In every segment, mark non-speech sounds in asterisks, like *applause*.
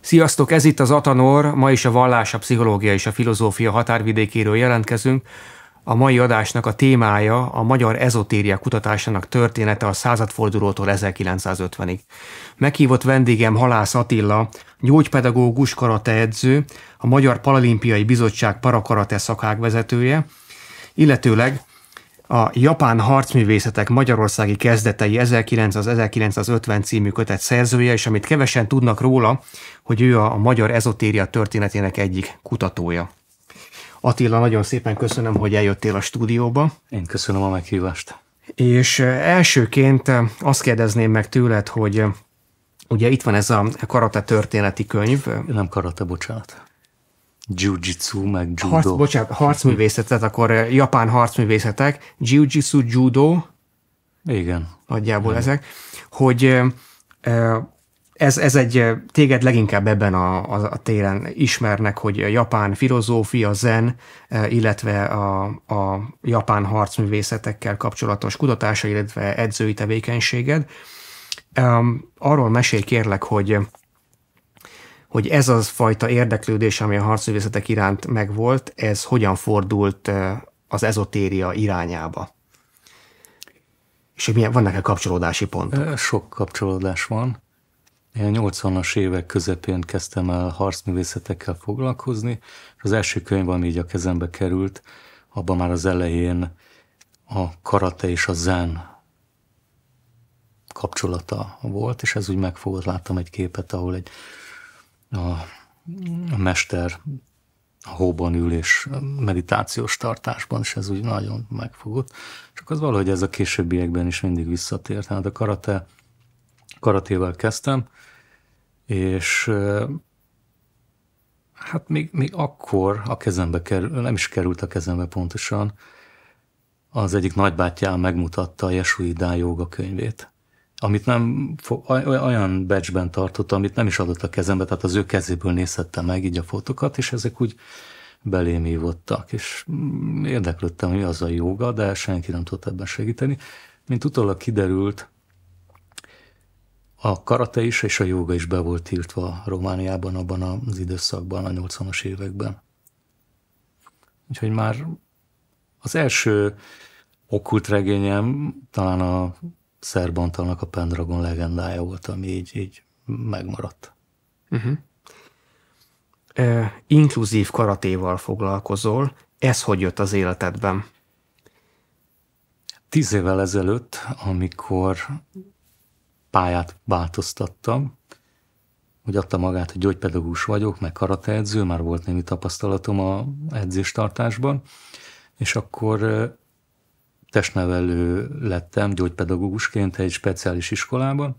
Sziasztok, ez itt az Atanor, ma is a vallás, a pszichológia és a filozófia határvidékéről jelentkezünk. A mai adásnak a témája a magyar ezotéria kutatásának története a századfordulótól 1950-ig. Meghívott vendégem Halász Attila, gyógypedagógus karateedző, a Magyar Paralimpiai Bizottság parakarate szakák vezetője, illetőleg a Japán harcművészetek magyarországi kezdetei 1900-1950 című kötet szerzője, és amit kevesen tudnak róla, hogy ő a magyar ezotéria történetének egyik kutatója. Attila, nagyon szépen köszönöm, hogy eljöttél a stúdióba. Én köszönöm a meghívást. És elsőként azt kérdezném meg tőled, hogy ugye itt van ez a karate történeti könyv. Nem karate, bocsánat. Jiu-jitsu, meg judo. Harc, bocsánat, harcművészetet, akkor eh, japán harcművészetek, jiu-jitsu, judo. Igen. Nagyjából Igen. ezek. Hogy eh, eh, ez, ez egy, téged leginkább ebben a, a, a téren ismernek, hogy japán filozófia, zen, illetve a, a japán harcművészetekkel kapcsolatos kutatása, illetve edzői tevékenységed. Arról mesél kérlek, hogy hogy ez az fajta érdeklődés, ami a harcművészetek iránt megvolt, ez hogyan fordult az ezotéria irányába? És hogy milyen, vannak-e kapcsolódási pontok? Sok kapcsolódás van. Én 80-as évek közepén kezdtem el harcművészetekkel foglalkozni, és az első könyv, ami így a kezembe került, abban már az elején a karate és a zen kapcsolata volt, és ez úgy megfogott, láttam egy képet, ahol egy a, a mester a hóban ül és meditációs tartásban, és ez úgy nagyon megfogott. Csak az valahogy ez a későbbiekben is mindig visszatért. hát a karate, karatéval kezdtem, és hát még, még akkor a kezembe kerül, nem is került a kezembe pontosan, az egyik nagybátyám megmutatta a Jesuidá Dá joga könyvét amit nem olyan becsben tartott, amit nem is adott a kezembe, tehát az ő kezéből nézhette meg így a fotokat és ezek úgy belém hívottak, és mm, érdeklődtem, hogy az a joga, de senki nem tudott ebben segíteni. Mint utólag kiderült, a karate is és a joga is be volt tiltva Romániában abban az időszakban, a 80-as években. Úgyhogy már az első okkult regényem talán a Szerbantalnak a Pendragon legendája volt, ami így, így megmaradt. Uh-huh. E, inkluzív karatéval foglalkozol, ez hogy jött az életedben? Tíz évvel ezelőtt, amikor pályát változtattam, hogy adta magát, hogy gyógypedagógus vagyok, meg karateedző, már volt némi tapasztalatom a edzéstartásban, és akkor testnevelő lettem gyógypedagógusként egy speciális iskolában,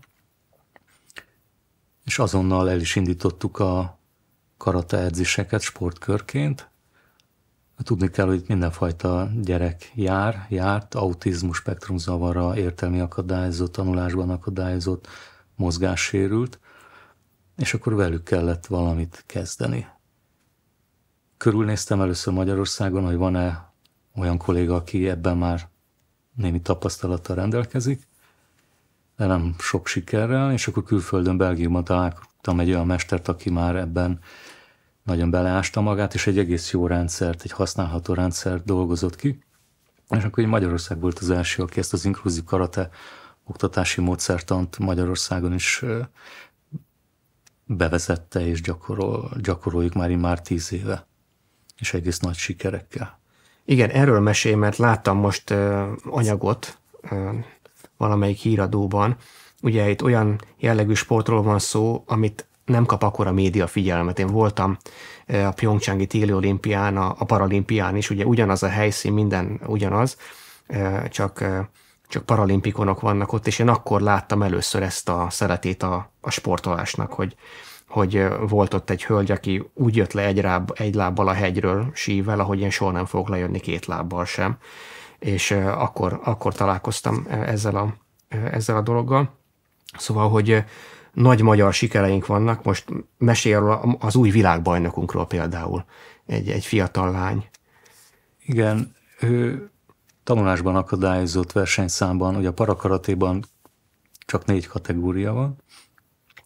és azonnal el is indítottuk a karate edzéseket sportkörként. Tudni kell, hogy itt mindenfajta gyerek jár, járt, autizmus spektrum zavara, értelmi akadályozott, tanulásban akadályozott, mozgássérült, és akkor velük kellett valamit kezdeni. Körülnéztem először Magyarországon, hogy van-e olyan kolléga, aki ebben már némi tapasztalattal rendelkezik, de nem sok sikerrel, és akkor külföldön Belgiumban találtam egy olyan mestert, aki már ebben nagyon beleásta magát, és egy egész jó rendszert, egy használható rendszert dolgozott ki. És akkor Magyarország volt az első, aki ezt az inkluzív karate oktatási módszertant Magyarországon is bevezette és gyakorol, gyakoroljuk már így már tíz éve, és egész nagy sikerekkel. Igen, erről mesél, mert láttam most ö, anyagot ö, valamelyik híradóban. Ugye itt olyan jellegű sportról van szó, amit nem kap akkora média figyelmet. Én voltam a Pyeongchangi téli olimpián, a, a paralimpián is, ugye ugyanaz a helyszín, minden ugyanaz, csak, csak paralimpikonok vannak ott, és én akkor láttam először ezt a szeretét a, a sportolásnak, hogy, hogy volt ott egy hölgy, aki úgy jött le egy, ráb, egy lábbal a hegyről sível, ahogy én soha nem fogok lejönni két lábbal sem. És akkor, akkor találkoztam ezzel a, ezzel a dologgal. Szóval, hogy nagy magyar sikereink vannak, most arról az új világbajnokunkról például, egy, egy fiatal lány. Igen, ő tanulásban akadályozott versenyszámban, ugye a parakaratéban csak négy kategória van,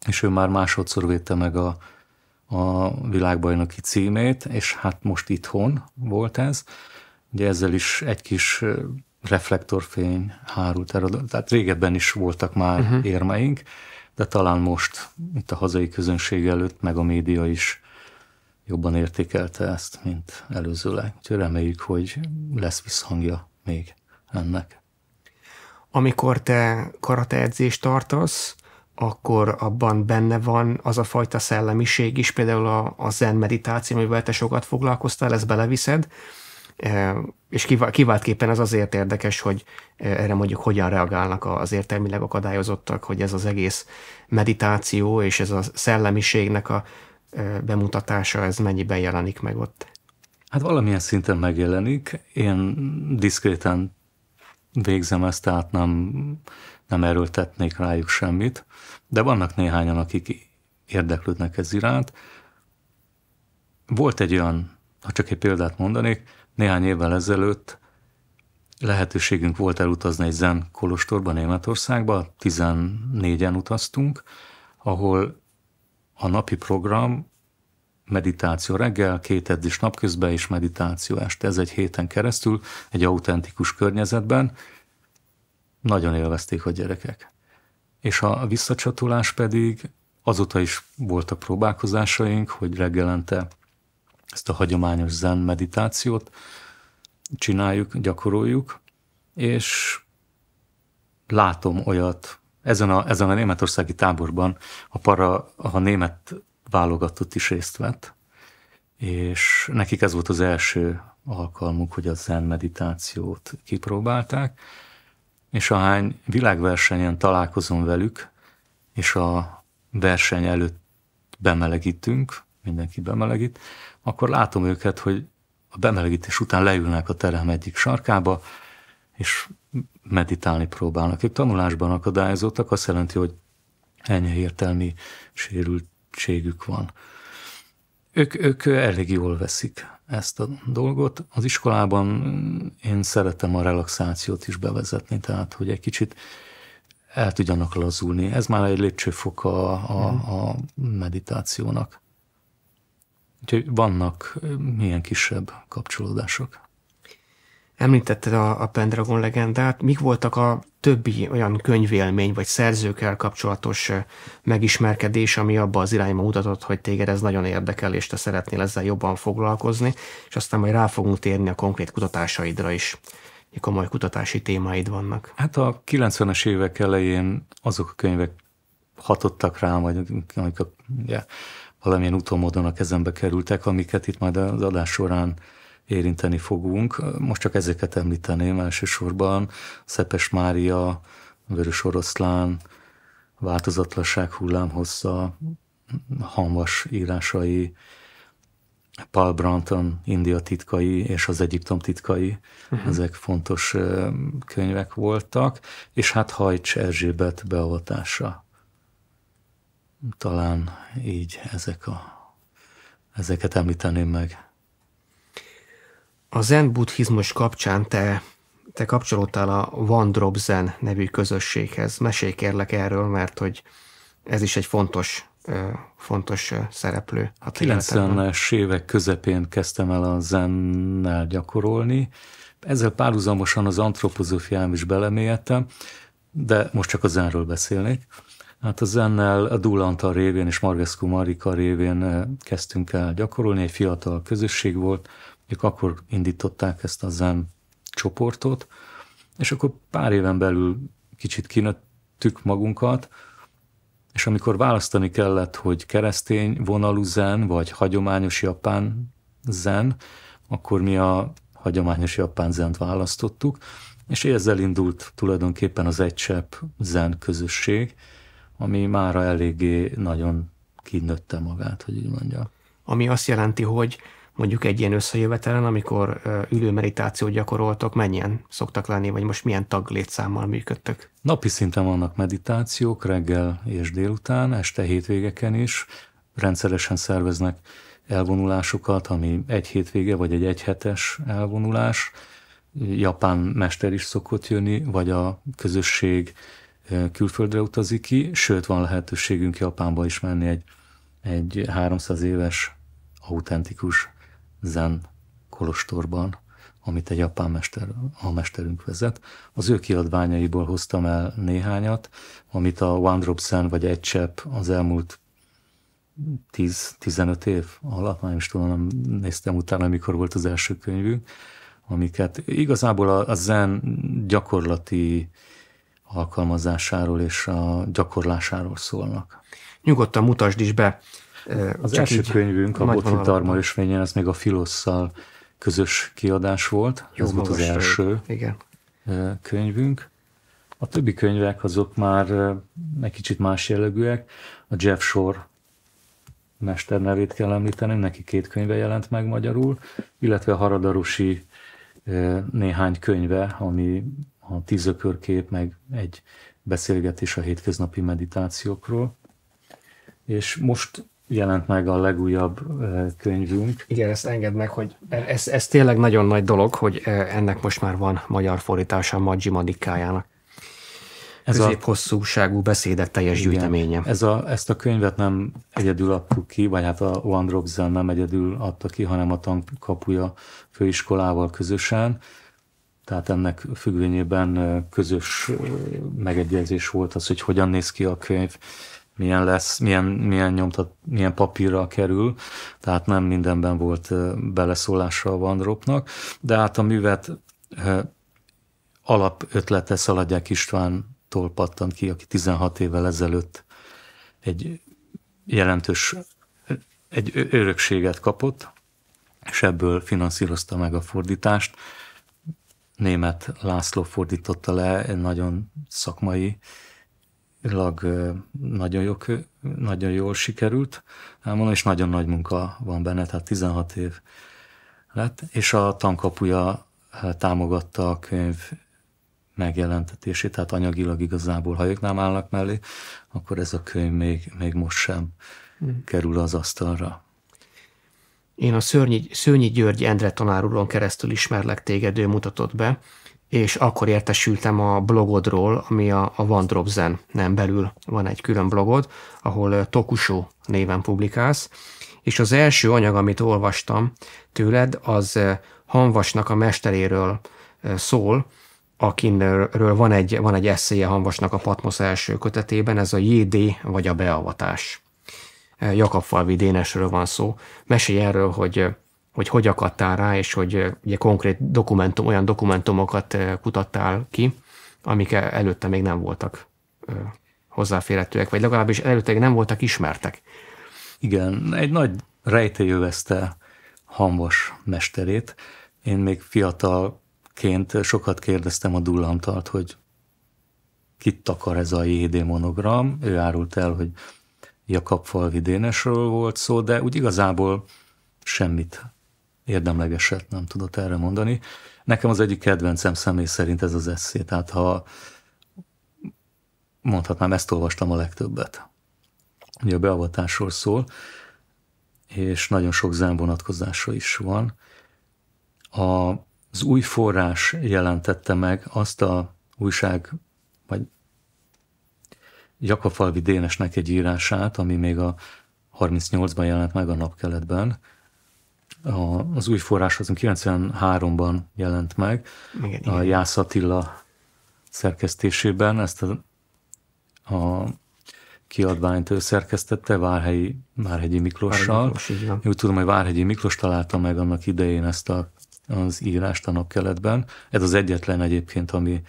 és ő már másodszor védte meg a, a világbajnoki címét, és hát most itthon volt ez. Ugye ezzel is egy kis reflektorfény hárult erre. Tehát régebben is voltak már uh-huh. érmeink, de talán most itt a hazai közönség előtt, meg a média is jobban értékelte ezt, mint előzőleg. Úgyhogy reméljük, hogy lesz visszhangja még ennek. Amikor te edzést tartasz, akkor abban benne van az a fajta szellemiség is, például a, a zen meditáció, amivel te sokat foglalkoztál, ezt beleviszed, e, és kiváltképpen az azért érdekes, hogy e, erre mondjuk hogyan reagálnak az értelmileg akadályozottak, hogy ez az egész meditáció és ez a szellemiségnek a e, bemutatása, ez mennyiben jelenik meg ott? Hát valamilyen szinten megjelenik. Én diszkréten végzem ezt, tehát nem nem erőltetnék rájuk semmit, de vannak néhányan, akik érdeklődnek ez iránt. Volt egy olyan, ha csak egy példát mondanék, néhány évvel ezelőtt lehetőségünk volt elutazni egy zen kolostorba Németországba, 14-en utaztunk, ahol a napi program meditáció reggel, két edzés napközben és meditáció este. Ez egy héten keresztül egy autentikus környezetben, nagyon élvezték a gyerekek. És a visszacsatolás pedig azóta is voltak próbálkozásaink, hogy reggelente ezt a hagyományos zen meditációt csináljuk, gyakoroljuk, és látom olyat, ezen a, ezen a németországi táborban a para, a német válogatott is részt vett, és nekik ez volt az első alkalmuk, hogy a zen meditációt kipróbálták, és ahány világversenyen találkozom velük, és a verseny előtt bemelegítünk, mindenki bemelegít, akkor látom őket, hogy a bemelegítés után leülnek a terem egyik sarkába, és meditálni próbálnak. Ők tanulásban akadályozottak, azt jelenti, hogy ennyi értelmi sérültségük van ők, ők elég jól veszik ezt a dolgot. Az iskolában mm, én szeretem a relaxációt is bevezetni, tehát hogy egy kicsit el tudjanak lazulni. Ez már egy lépcsőfok a, a, mhm. a meditációnak. Úgyhogy vannak mm, milyen kisebb kapcsolódások. Említetted a, a Pendragon legendát. Mik voltak a többi olyan könyvélmény vagy szerzőkkel kapcsolatos megismerkedés, ami abba az irányba mutatott, hogy téged ez nagyon érdekel, és te szeretnél ezzel jobban foglalkozni, és aztán majd rá fogunk térni a konkrét kutatásaidra is komoly kutatási témáid vannak. Hát a 90-es évek elején azok a könyvek hatottak rám, vagy amik a, yeah, valamilyen utómódon a kezembe kerültek, amiket itt majd az adás során érinteni fogunk. Most csak ezeket említeném elsősorban. Szepes Mária, Vörös Oroszlán, Változatlasság hullámhossza, Hanvas írásai, Paul Branton India titkai és az Egyiptom titkai, uh-huh. ezek fontos könyvek voltak, és hát Hajcs Erzsébet beavatása. Talán így ezek a, ezeket említeném meg. A zen buddhizmus kapcsán te, te kapcsolódtál a One Drop Zen nevű közösséghez. Mesélj kérlek erről, mert hogy ez is egy fontos fontos szereplő. A 90-es évek közepén kezdtem el a zennel gyakorolni. Ezzel párhuzamosan az antropozófiám is belemélyedtem, de most csak a zenről beszélnék. Hát a zennel a Dulanta révén és Margescu Marika révén kezdtünk el gyakorolni, egy fiatal közösség volt, ők akkor indították ezt a zen csoportot, és akkor pár éven belül kicsit kinőttük magunkat, és amikor választani kellett, hogy keresztény vonalú zen, vagy hagyományos japán zen, akkor mi a hagyományos japán zent választottuk, és ezzel indult tulajdonképpen az egysepp zen közösség, ami mára eléggé nagyon kinőtte magát, hogy így mondja. Ami azt jelenti, hogy mondjuk egy ilyen összejövetelen, amikor ülő meditációt gyakoroltok, mennyien szoktak lenni, vagy most milyen taglétszámmal működtek? Napi szinten vannak meditációk, reggel és délután, este hétvégeken is. Rendszeresen szerveznek elvonulásokat, ami egy hétvége vagy egy egyhetes elvonulás. Japán mester is szokott jönni, vagy a közösség külföldre utazik ki, sőt van lehetőségünk Japánba is menni egy, egy 300 éves autentikus zen kolostorban, amit egy apám mester, a mesterünk vezet. Az ő kiadványaiból hoztam el néhányat, amit a One Drop Zen vagy egy csepp az elmúlt 10-15 év alatt, már is tudom, nem néztem utána, mikor volt az első könyvünk, amiket igazából a, a zen gyakorlati alkalmazásáról és a gyakorlásáról szólnak. Nyugodtan mutasd is be Eh, az Csak első könyvünk, a Botli Dharma ösvényen, az még a Filosszal közös kiadás volt. Jó, Ez volt az első igen. Eh, könyvünk. A többi könyvek azok már eh, egy kicsit más jellegűek. A Jeff Shore mester nevét kell említenem, neki két könyve jelent meg magyarul, illetve a Haradarusi néhány könyve, ami a tízökörkép, meg egy beszélgetés a hétköznapi meditációkról. És most jelent meg a legújabb könyvünk. Igen, ezt enged meg, hogy e, ez, ez tényleg nagyon nagy dolog, hogy e, ennek most már van magyar fordítása Magyi Madikájának. Ez a hosszúságú beszédek teljes igen, gyűjteménye. Ez a, ezt a könyvet nem egyedül adtuk ki, vagy hát a One Drop Zen nem egyedül adta ki, hanem a tankkapuja főiskolával közösen. Tehát ennek függvényében közös megegyezés volt az, hogy hogyan néz ki a könyv, milyen lesz, milyen, milyen nyomtat, milyen papírra kerül, tehát nem mindenben volt beleszólása a Van Dropnak, de hát a művet alapötlete Szaladják Istvántól pattant ki, aki 16 évvel ezelőtt egy jelentős egy örökséget kapott, és ebből finanszírozta meg a fordítást. Német László fordította le, egy nagyon szakmai nagyon, jó, nagyon jól sikerült, elmondom, és nagyon nagy munka van benne, tehát 16 év lett, és a tankapuja támogatta a könyv megjelentetését, tehát anyagilag igazából, ha ők nem állnak mellé, akkor ez a könyv még, még most sem mm. kerül az asztalra. Én a Szörnyi, Szörnyi György Endre tanárulon keresztül ismerlek téged, ő mutatott be, és akkor értesültem a blogodról, ami a, a Van Dropzen nem belül van egy külön blogod, ahol Tokusó néven publikálsz, és az első anyag, amit olvastam tőled, az Hanvasnak a mesteréről szól, akinről van egy, van egy eszéje Hanvasnak a Patmosz első kötetében, ez a JD vagy a beavatás. Jakabfalvi Dénesről van szó. Mesélj erről, hogy hogy hogy akadtál rá, és hogy ugye konkrét dokumentum, olyan dokumentumokat kutattál ki, amik előtte még nem voltak hozzáférhetőek, vagy legalábbis előtte még nem voltak ismertek. Igen, egy nagy rejtélyövezte hamvas mesterét. Én még fiatalként sokat kérdeztem a dullamtalt, hogy kit takar ez a JD monogram. Ő árult el, hogy Jakab falvidénesről volt szó, de úgy igazából semmit érdemlegeset nem tudott erre mondani. Nekem az egyik kedvencem személy szerint ez az eszé, tehát ha mondhatnám, ezt olvastam a legtöbbet. Ugye a beavatásról szól, és nagyon sok zen vonatkozása is van. A, az új forrás jelentette meg azt a újság, vagy Jakafalvi Dénesnek egy írását, ami még a 38-ban jelent meg a napkeletben, a, az új forrás az 93-ban jelent meg, igen, a igen. Jász Attila szerkesztésében. Ezt a, a kiadványt ő szerkesztette Várhelyi, Várhegyi Miklossal. Miklós, Úgy tudom, hogy Várhegyi Miklós találta meg annak idején ezt a, az írást a napkeletben. Ez az egyetlen egyébként, ami,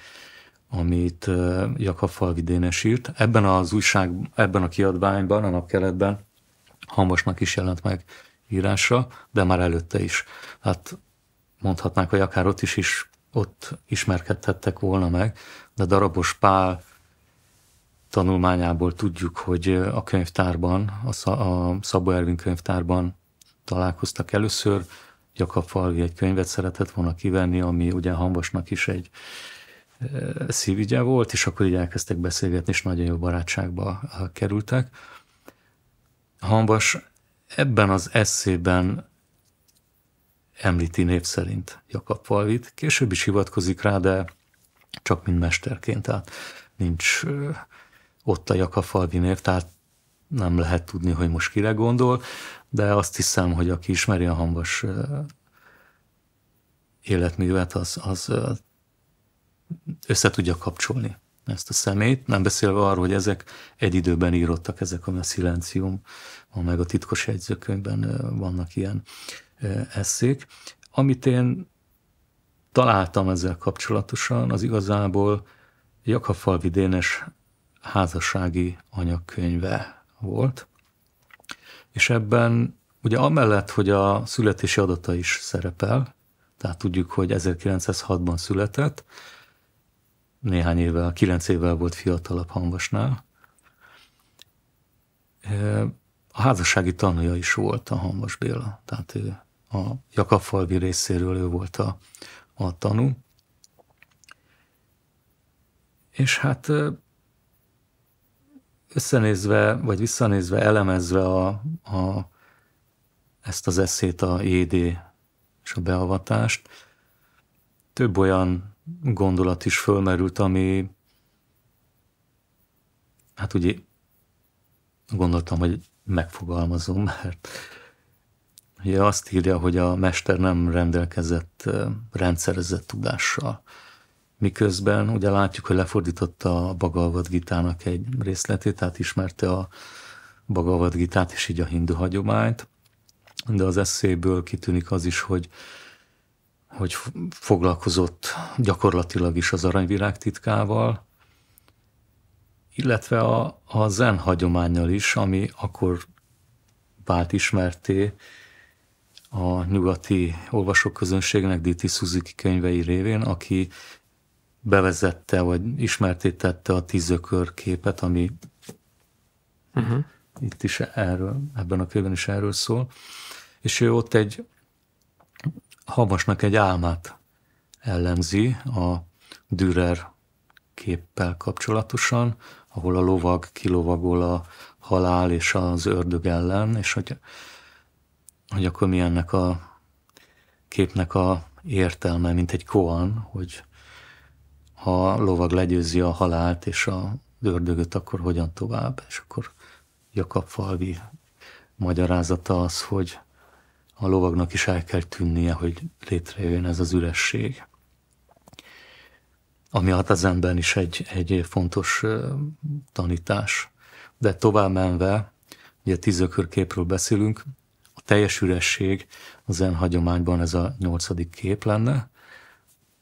amit Jakab Falvidénes írt. Ebben az újság, ebben a kiadványban, a napkeletben Hamvasnak is jelent meg írásra, de már előtte is. Hát mondhatnánk, hogy akár ott is, is ott ismerkedhettek volna meg, de Darabos Pál tanulmányából tudjuk, hogy a könyvtárban, a Szabó Ervin könyvtárban találkoztak először, Jakab Falvi egy könyvet szeretett volna kivenni, ami ugye Hambasnak is egy e, szívügye volt, és akkor így elkezdtek beszélgetni, és nagyon jó barátságba e, kerültek. Hambas Ebben az eszében említi név szerint Jakab Falvit, később is hivatkozik rá, de csak mint mesterként, tehát nincs ott a Jakab Falvi név, tehát nem lehet tudni, hogy most kire gondol, de azt hiszem, hogy aki ismeri a hamvas életművet, az, az össze tudja kapcsolni ezt a szemét, nem beszélve arról, hogy ezek egy időben írottak, ezek a szilencium, ma meg a titkos jegyzőkönyvben vannak ilyen eszék. Amit én találtam ezzel kapcsolatosan, az igazából Jakafalvi vidénes házassági anyagkönyve volt, és ebben ugye amellett, hogy a születési adata is szerepel, tehát tudjuk, hogy 1906-ban született, néhány évvel, kilenc évvel volt fiatalabb Hanvasnál, a házassági tanúja is volt a Hambas Béla, tehát ő a Jakabfalvi részéről ő volt a, a tanú. És hát összenézve, vagy visszanézve, elemezve a, a, ezt az eszét, a JD és a beavatást, több olyan gondolat is fölmerült, ami hát ugye gondoltam, hogy megfogalmazom, mert ugye azt írja, hogy a mester nem rendelkezett rendszerezett tudással. Miközben ugye látjuk, hogy lefordította a Bagavad Gitának egy részletét, tehát ismerte a Bagavad Gitát és így a hindu hagyományt, de az eszéből kitűnik az is, hogy, hogy foglalkozott gyakorlatilag is az aranyvirág titkával, illetve a, a zen hagyományjal is, ami akkor vált ismerté a nyugati olvasóközönségnek Diti Suzuki könyvei révén, aki bevezette, vagy ismertétette a tízökör képet, ami uh-huh. itt is erről, ebben a könyvben is erről szól, és ő ott egy havasnak egy álmát ellenzi a Dürer képpel kapcsolatosan, ahol a lovag kilovagol a halál és az ördög ellen, és hogy, hogy akkor mi ennek a képnek a értelme, mint egy koan, hogy ha a lovag legyőzi a halált és a ördögöt, akkor hogyan tovább? És akkor Jakab falvi magyarázata az, hogy a lovagnak is el kell tűnnie, hogy létrejöjjön ez az üresség ami hát az embern is egy, egy fontos tanítás. De tovább menve, ugye tízökörképről beszélünk, a teljes üresség a zen hagyományban ez a nyolcadik kép lenne,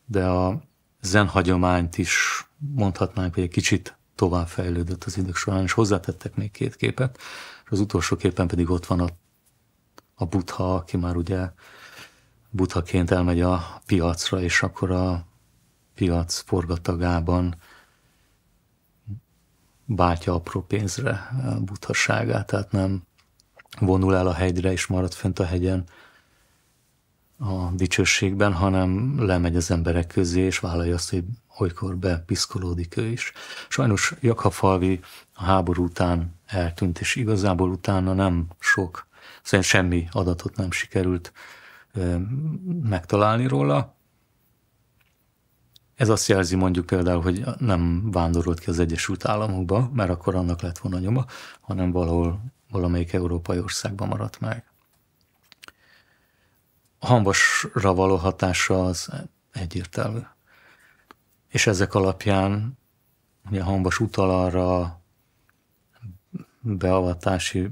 de a zen hagyományt is mondhatnánk, hogy egy kicsit tovább fejlődött az idők során, és hozzátettek még két képet, és az utolsó képen pedig ott van a, a butha, aki már ugye buthaként elmegy a piacra, és akkor a piac forgatagában bátya apró pénzre eh, buthaságát, tehát nem vonul el a hegyre és marad fent a hegyen a dicsőségben, hanem lemegy az emberek közé, és vállalja azt, hogy olykor bepiszkolódik ő is. Sajnos Jakabfalvi a háború után eltűnt, és igazából utána nem sok, szóval semmi adatot nem sikerült eh, megtalálni róla. Ez azt jelzi mondjuk például, hogy nem vándorolt ki az Egyesült Államokba, mert akkor annak lett volna nyoma, hanem valahol valamelyik európai országban maradt meg. A hangosra való hatása az egyértelmű. És ezek alapján ugye a hangos utal arra beavatási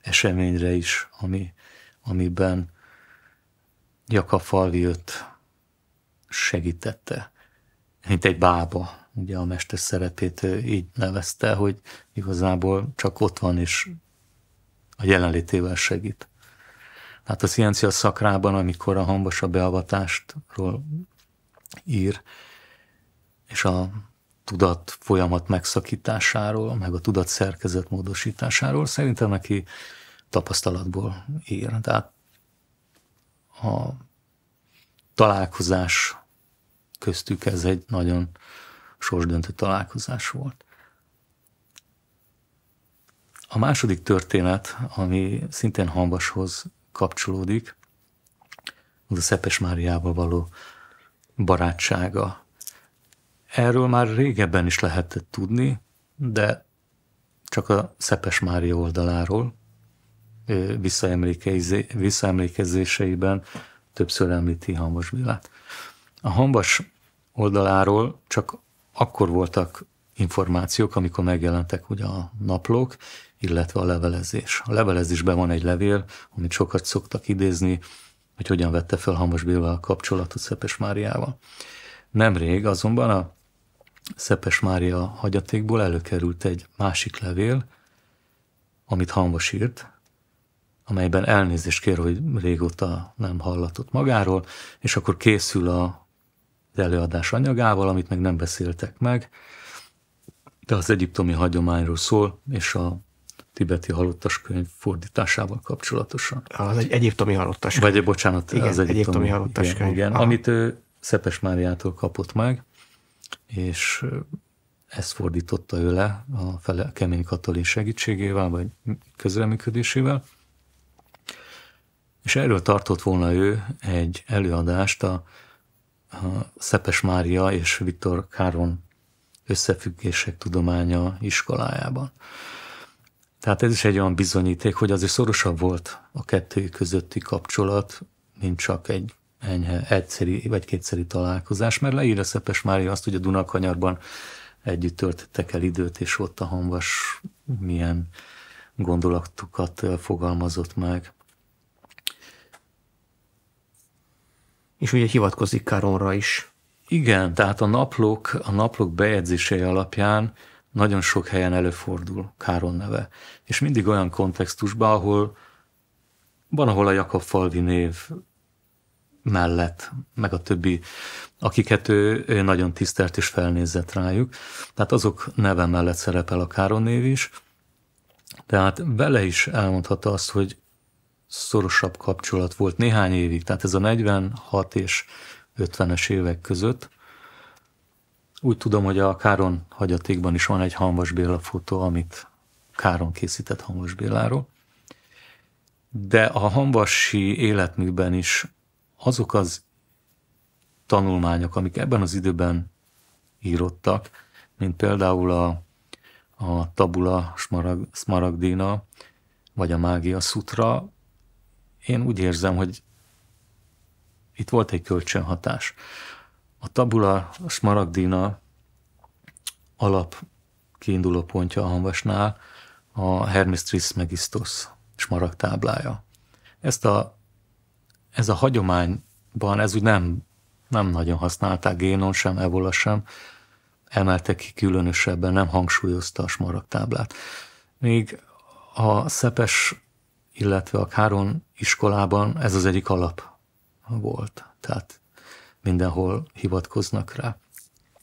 eseményre is, ami, amiben Jakab Falvi segítette mint egy bába. Ugye a mester szerepét így nevezte, hogy igazából csak ott van és a jelenlétével segít. Hát a Sciencia szakrában, amikor a hangos beavatástról ír, és a tudat folyamat megszakításáról, meg a tudat szerkezet módosításáról, szerintem neki tapasztalatból ír. Tehát a találkozás köztük ez egy nagyon sorsdöntő találkozás volt. A második történet, ami szintén Hambashoz kapcsolódik, az a Szepes Máriával való barátsága. Erről már régebben is lehetett tudni, de csak a Szepes Mária oldaláról, visszaemlékezéseiben többször említi Hambas Bélát. A Hambas oldaláról csak akkor voltak információk, amikor megjelentek ugye a naplók, illetve a levelezés. A levelezésben van egy levél, amit sokat szoktak idézni, hogy hogyan vette fel Hamas Béla a kapcsolatot Szepes Máriával. Nemrég azonban a Szepes Mária hagyatékból előkerült egy másik levél, amit Hamas írt, amelyben elnézést kér, hogy régóta nem hallatott magáról, és akkor készül a az előadás anyagával, amit meg nem beszéltek meg, de az egyiptomi hagyományról szól, és a tibeti halottas könyv fordításával kapcsolatosan. Az egy egyiptomi halottas könyv. Vagy bocsánat, igen, az egyiptomi, egyiptomi halottas igen, könyv. Igen, Aha. amit ő Szepes Máriától kapott meg, és ezt fordította ő le a fele, kemény katolin segítségével, vagy közreműködésével. És erről tartott volna ő egy előadást a Szepes Mária és Viktor Káron összefüggések tudománya iskolájában. Tehát ez is egy olyan bizonyíték, hogy azért szorosabb volt a kettő közötti kapcsolat, mint csak egy enyhe, egyszeri vagy kétszeri találkozás, mert leírja Szepes Mária azt, hogy a Dunakanyarban együtt töltöttek el időt, és ott a hanvas milyen gondolatokat fogalmazott meg. és ugye hivatkozik Káronra is. Igen, tehát a naplók, a naplók bejegyzései alapján nagyon sok helyen előfordul Káron neve. És mindig olyan kontextusban, ahol van, ahol a Jakab falvi név mellett, meg a többi, akiket ő, ő nagyon tisztelt és felnézett rájuk. Tehát azok neve mellett szerepel a Káron név is. Tehát vele is elmondhatta azt, hogy szorosabb kapcsolat volt néhány évig, tehát ez a 46 és 50-es évek között. Úgy tudom, hogy a Káron hagyatékban is van egy Hanvas Béla fotó, amit Káron készített Hanvas Béláról. De a hanvasi életműben is azok az tanulmányok, amik ebben az időben írottak, mint például a, a Tabula Smaragdina, vagy a Mágia Sutra, én úgy érzem, hogy itt volt egy kölcsönhatás. A tabula a smaragdina alap kiinduló pontja a hanvasnál a Hermes Trismegistus smaragd táblája. Ezt a, ez a hagyományban, ez úgy nem, nem nagyon használták, Génon sem, Evola sem, emelte ki különösebben, nem hangsúlyozta a smaragd táblát. Még a szepes illetve a Káron iskolában ez az egyik alap volt. Tehát mindenhol hivatkoznak rá.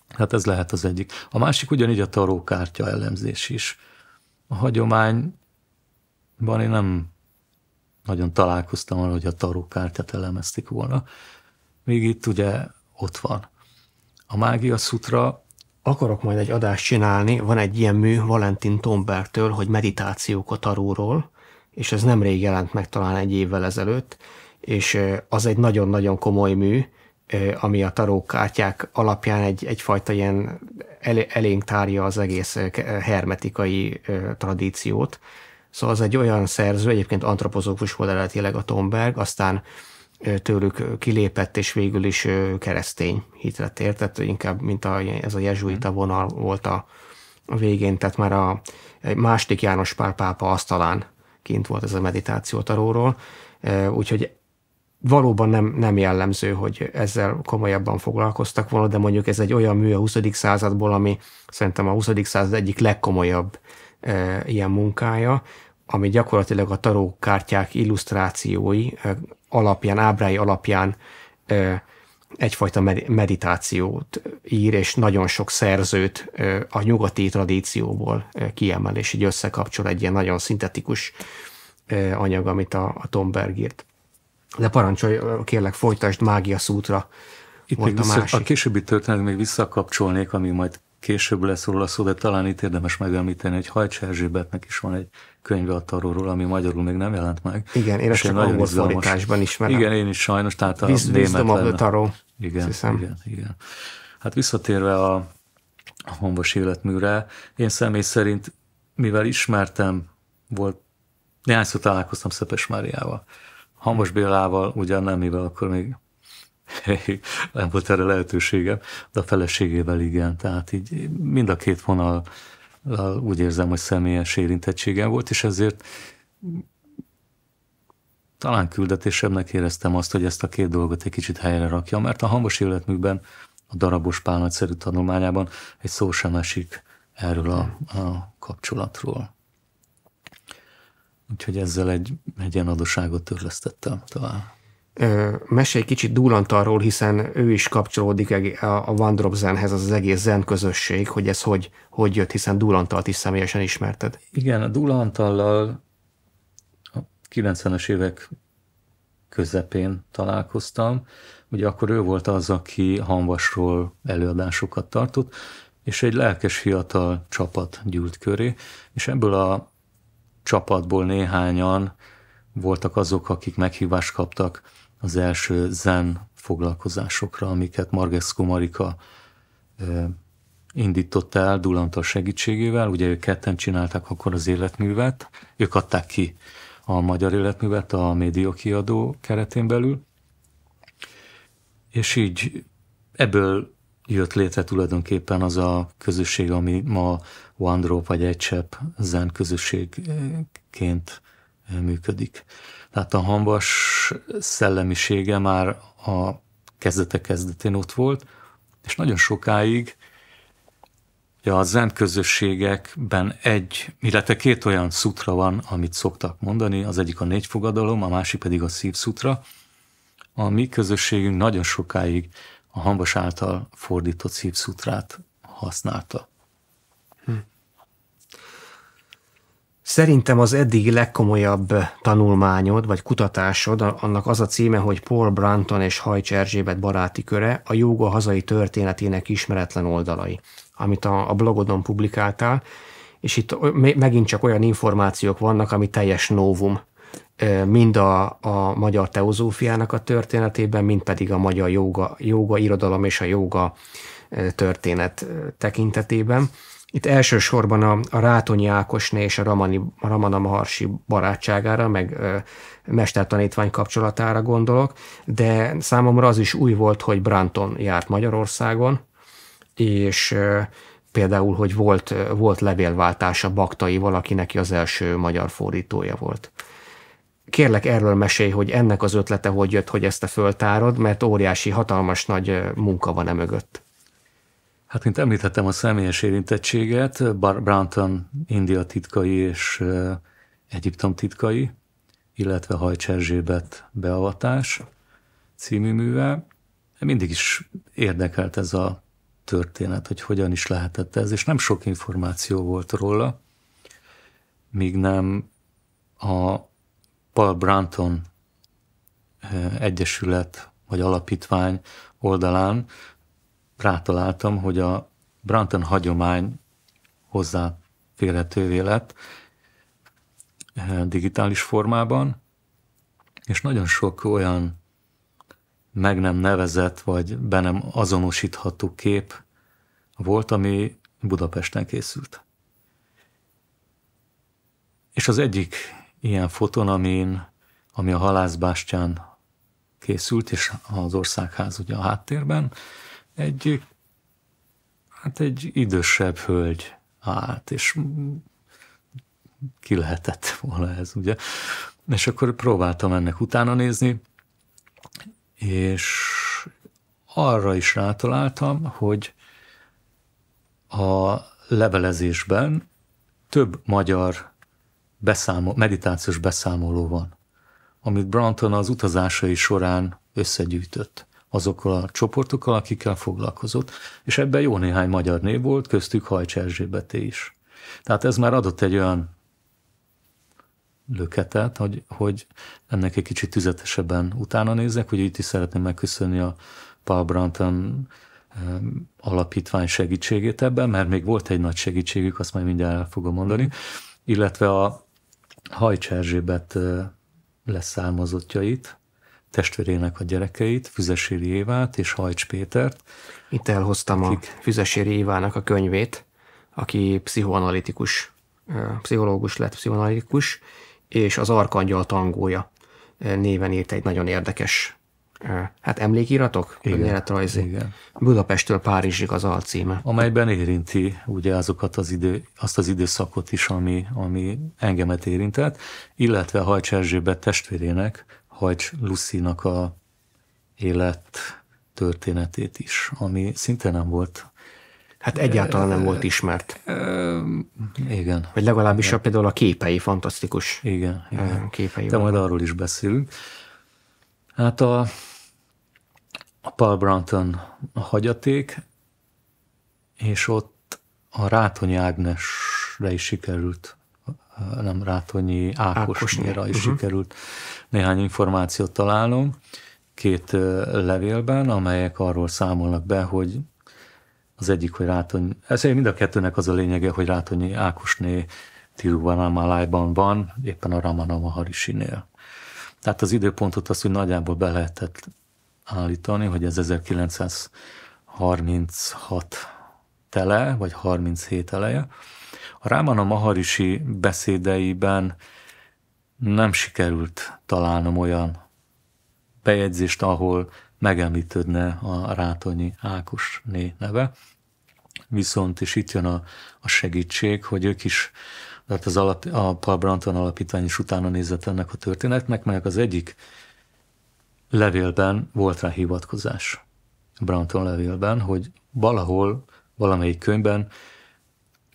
Hát ez lehet az egyik. A másik ugyanígy a tarókártya elemzés is. A hagyományban én nem nagyon találkoztam arra, hogy a tarókártyát elemezték volna. Még itt ugye ott van. A Mágia szutra. akarok majd egy adást csinálni, van egy ilyen mű Valentin Tombertől, hogy meditációk a taróról, és ez nem jelent meg, talán egy évvel ezelőtt, és az egy nagyon-nagyon komoly mű, ami a tarókártyák alapján egy, egyfajta ilyen el, elénk tárja az egész hermetikai tradíciót. Szóval az egy olyan szerző, egyébként antropozófus volt eredetileg a Tomberg, aztán tőlük kilépett, és végül is keresztény hitre tért, tehát inkább mint a, ez a jezsuita vonal volt a, a végén, tehát már a második János Pál pápa talán kint volt ez a meditáció taróról, e, úgyhogy valóban nem, nem jellemző, hogy ezzel komolyabban foglalkoztak volna, de mondjuk ez egy olyan mű a 20. századból, ami szerintem a 20. század egyik legkomolyabb e, ilyen munkája, ami gyakorlatilag a tarókártyák illusztrációi e, alapján, ábrái alapján e, egyfajta meditációt ír, és nagyon sok szerzőt a nyugati tradícióból kiemel, és így összekapcsol egy ilyen nagyon szintetikus anyag, amit a, a Tomberg írt. De parancsolj, kérlek, folytasd Mágia Szútra. Itt volt még a, vissza, másik. a későbbi történet még visszakapcsolnék, ami majd később lesz róla szó, de talán itt érdemes megemlíteni, hogy Hajcs Erzsébetnek is van egy könyve a taróról, ami magyarul még nem jelent meg. Igen, én ezt csak angol fordításban ismerem. Igen, én is sajnos, tehát a Víz, német a taró igen, hiszem. igen, igen. Hát visszatérve a, a honvos életműre, én személy szerint, mivel ismertem, volt, néhányszor találkoztam Szepes Máriával. Hamos Bélával ugyan nem, mivel akkor még *laughs* nem volt erre lehetőségem, de a feleségével igen. Tehát így mind a két vonal úgy érzem, hogy személyes érintettségem volt, és ezért talán küldetésemnek éreztem azt, hogy ezt a két dolgot egy kicsit helyre rakja, mert a hangos életműben, a darabos nagyszerű tanulmányában egy szó sem esik erről a, a kapcsolatról. Úgyhogy ezzel egy, egy ilyen adosságot törlesztettem tovább. Mese egy kicsit dúlant arról, hiszen ő is kapcsolódik a, a One Drop Zenhez, az, az egész zen közösség, hogy ez hogy, hogy jött, hiszen Dúlantalt is személyesen ismerted. Igen, a Dúlantallal 90-es évek közepén találkoztam. Ugye akkor ő volt az, aki Hanvasról előadásokat tartott, és egy lelkes fiatal csapat gyűlt köré, és ebből a csapatból néhányan voltak azok, akik meghívást kaptak az első zen foglalkozásokra, amiket Margescu Marika indított el Dulantal segítségével, ugye ők ketten csinálták akkor az életművet, ők adták ki a Magyar Életművet a média kiadó keretén belül, és így ebből jött létre tulajdonképpen az a közösség, ami ma One Drop vagy egy csepp zen közösségként működik. Tehát a hambas szellemisége már a kezdete kezdetén ott volt, és nagyon sokáig a zen közösségekben egy, illetve két olyan szutra van, amit szoktak mondani, az egyik a négy fogadalom, a másik pedig a szív szutra. A mi közösségünk nagyon sokáig a hambas által fordított szutrát használta. Hm. Szerintem az eddig legkomolyabb tanulmányod, vagy kutatásod, annak az a címe, hogy Paul Branton és Hajcs Erzsébet baráti köre, a jóga hazai történetének ismeretlen oldalai amit a, a blogodon publikáltál, és itt megint csak olyan információk vannak, ami teljes novum mind a, a magyar teozófiának a történetében, mind pedig a magyar joga, jóga irodalom és a joga történet tekintetében. Itt elsősorban a, a Rátonyi Ákosné és a Ramani, a Ramana Maharsi barátságára, meg ö, mestertanítvány kapcsolatára gondolok, de számomra az is új volt, hogy Branton járt Magyarországon, és például, hogy volt, volt levélváltása Baktaival, aki neki az első magyar fordítója volt. Kérlek, erről mesélj, hogy ennek az ötlete hogy jött, hogy ezt a föltárod, mert óriási, hatalmas nagy munka van e mögött. Hát, mint említettem, a személyes érintettséget, Bar- Branton India titkai és Egyiptom titkai, illetve Hajcs Erzsébet beavatás című művel. Mindig is érdekelt ez a történet, hogy hogyan is lehetett ez, és nem sok információ volt róla, míg nem a Paul Branton eh, Egyesület vagy Alapítvány oldalán rátaláltam, hogy a Branton hagyomány hozzáférhetővé lett eh, digitális formában, és nagyon sok olyan meg nem nevezett, vagy be nem azonosítható kép volt, ami Budapesten készült. És az egyik ilyen foton, amin, ami a halászbástyán készült, és az országház ugye a háttérben, egy, hát egy idősebb hölgy állt, és ki lehetett volna ez, ugye? És akkor próbáltam ennek utána nézni, és arra is rátaláltam, hogy a levelezésben több magyar beszámol, meditációs beszámoló van, amit Branton az utazásai során összegyűjtött azokkal a csoportokkal, akikkel foglalkozott, és ebben jó néhány magyar név volt, köztük Hajcs Erzsébeté is. Tehát ez már adott egy olyan löketet, hogy, hogy ennek egy kicsit tüzetesebben utána nézek, hogy itt is szeretném megköszönni a Paul Branton alapítvány segítségét ebben, mert még volt egy nagy segítségük, azt majd mindjárt el fogom mondani, illetve a Hajcs Erzsébet leszármazottjait, testvérének a gyerekeit, Füzeséri Évát és Hajcs Pétert. Itt elhoztam akik... a Füzeséri Évának a könyvét, aki pszichoanalitikus, pszichológus lett, pszichoanalitikus, és az Arkangyal tangója e, néven írt egy nagyon érdekes e, hát emlékiratok? Igen. Életrajzi. Igen. Budapestől Párizsig az alcíme. Amelyben érinti ugye azokat az idő, azt az időszakot is, ami, ami engemet érintett, illetve Hajcs Erzsébet testvérének, Hajcs Lucinak a élet történetét is, ami szinte nem volt Hát egyáltalán nem volt ismert. Igen. Vagy legalábbis igen. A például a képei fantasztikus igen, igen. képei. De majd arról is beszélünk. Hát a, a Paul Branton a hagyaték, és ott a Rátonyi Ágnesre is sikerült, nem Rátonyi Ákosnyira is uh-huh. sikerült néhány információt találnom két levélben, amelyek arról számolnak be, hogy az egyik, hogy Rátony, ez mind a kettőnek az a lényege, hogy Rátonyi Ákosné Tiruvanamalájban van, éppen a Ramana Maharishinél. Tehát az időpontot azt úgy nagyjából be lehetett állítani, hogy ez 1936 tele, vagy 37 eleje. A Ramana Maharishi beszédeiben nem sikerült találnom olyan bejegyzést, ahol megemlítődne a Rátonyi Ákosné neve viszont, és itt jön a, a segítség, hogy ők is, tehát az alap, a Paul Branton alapítvány is utána nézett ennek a történetnek, melyek az egyik levélben volt rá hivatkozás. Branton levélben, hogy valahol, valamelyik könyvben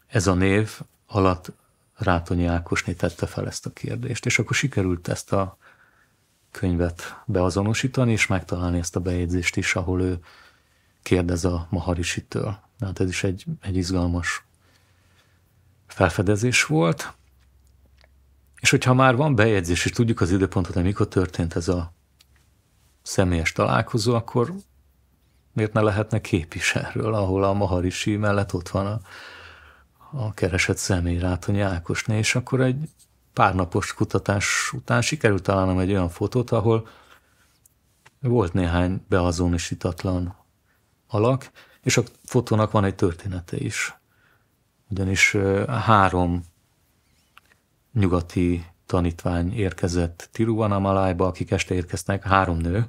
ez a név alatt Rátonyi Ákosné tette fel ezt a kérdést, és akkor sikerült ezt a könyvet beazonosítani, és megtalálni ezt a bejegyzést is, ahol ő kérdez a Maharisitől de hát ez is egy, egy izgalmas felfedezés volt. És hogyha már van bejegyzés, és tudjuk az időpontot, hogy mikor történt ez a személyes találkozó, akkor miért ne lehetne kép is erről, ahol a Maharishi mellett ott van a, a keresett személy Rátonyi Ákosné, és akkor egy párnapos kutatás után sikerült találnom egy olyan fotót, ahol volt néhány beazonosítatlan alak, és a fotónak van egy története is. Ugyanis három nyugati tanítvány érkezett Tiruvanamalájba, akik este érkeznek, három nő,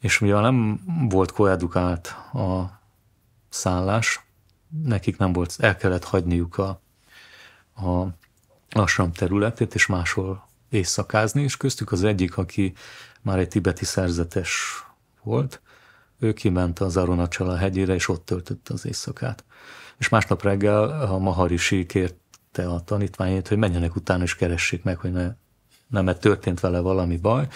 és mivel nem volt koedukált a szállás, nekik nem volt, el kellett hagyniuk a, a asram területét, és máshol éjszakázni, és köztük az egyik, aki már egy tibeti szerzetes volt, ő kiment az Csala hegyére, és ott töltötte az éjszakát. És másnap reggel a Maharishi kérte a tanítványét, hogy menjenek utána és keressék meg, hogy ne, nem, mert történt vele valami baj.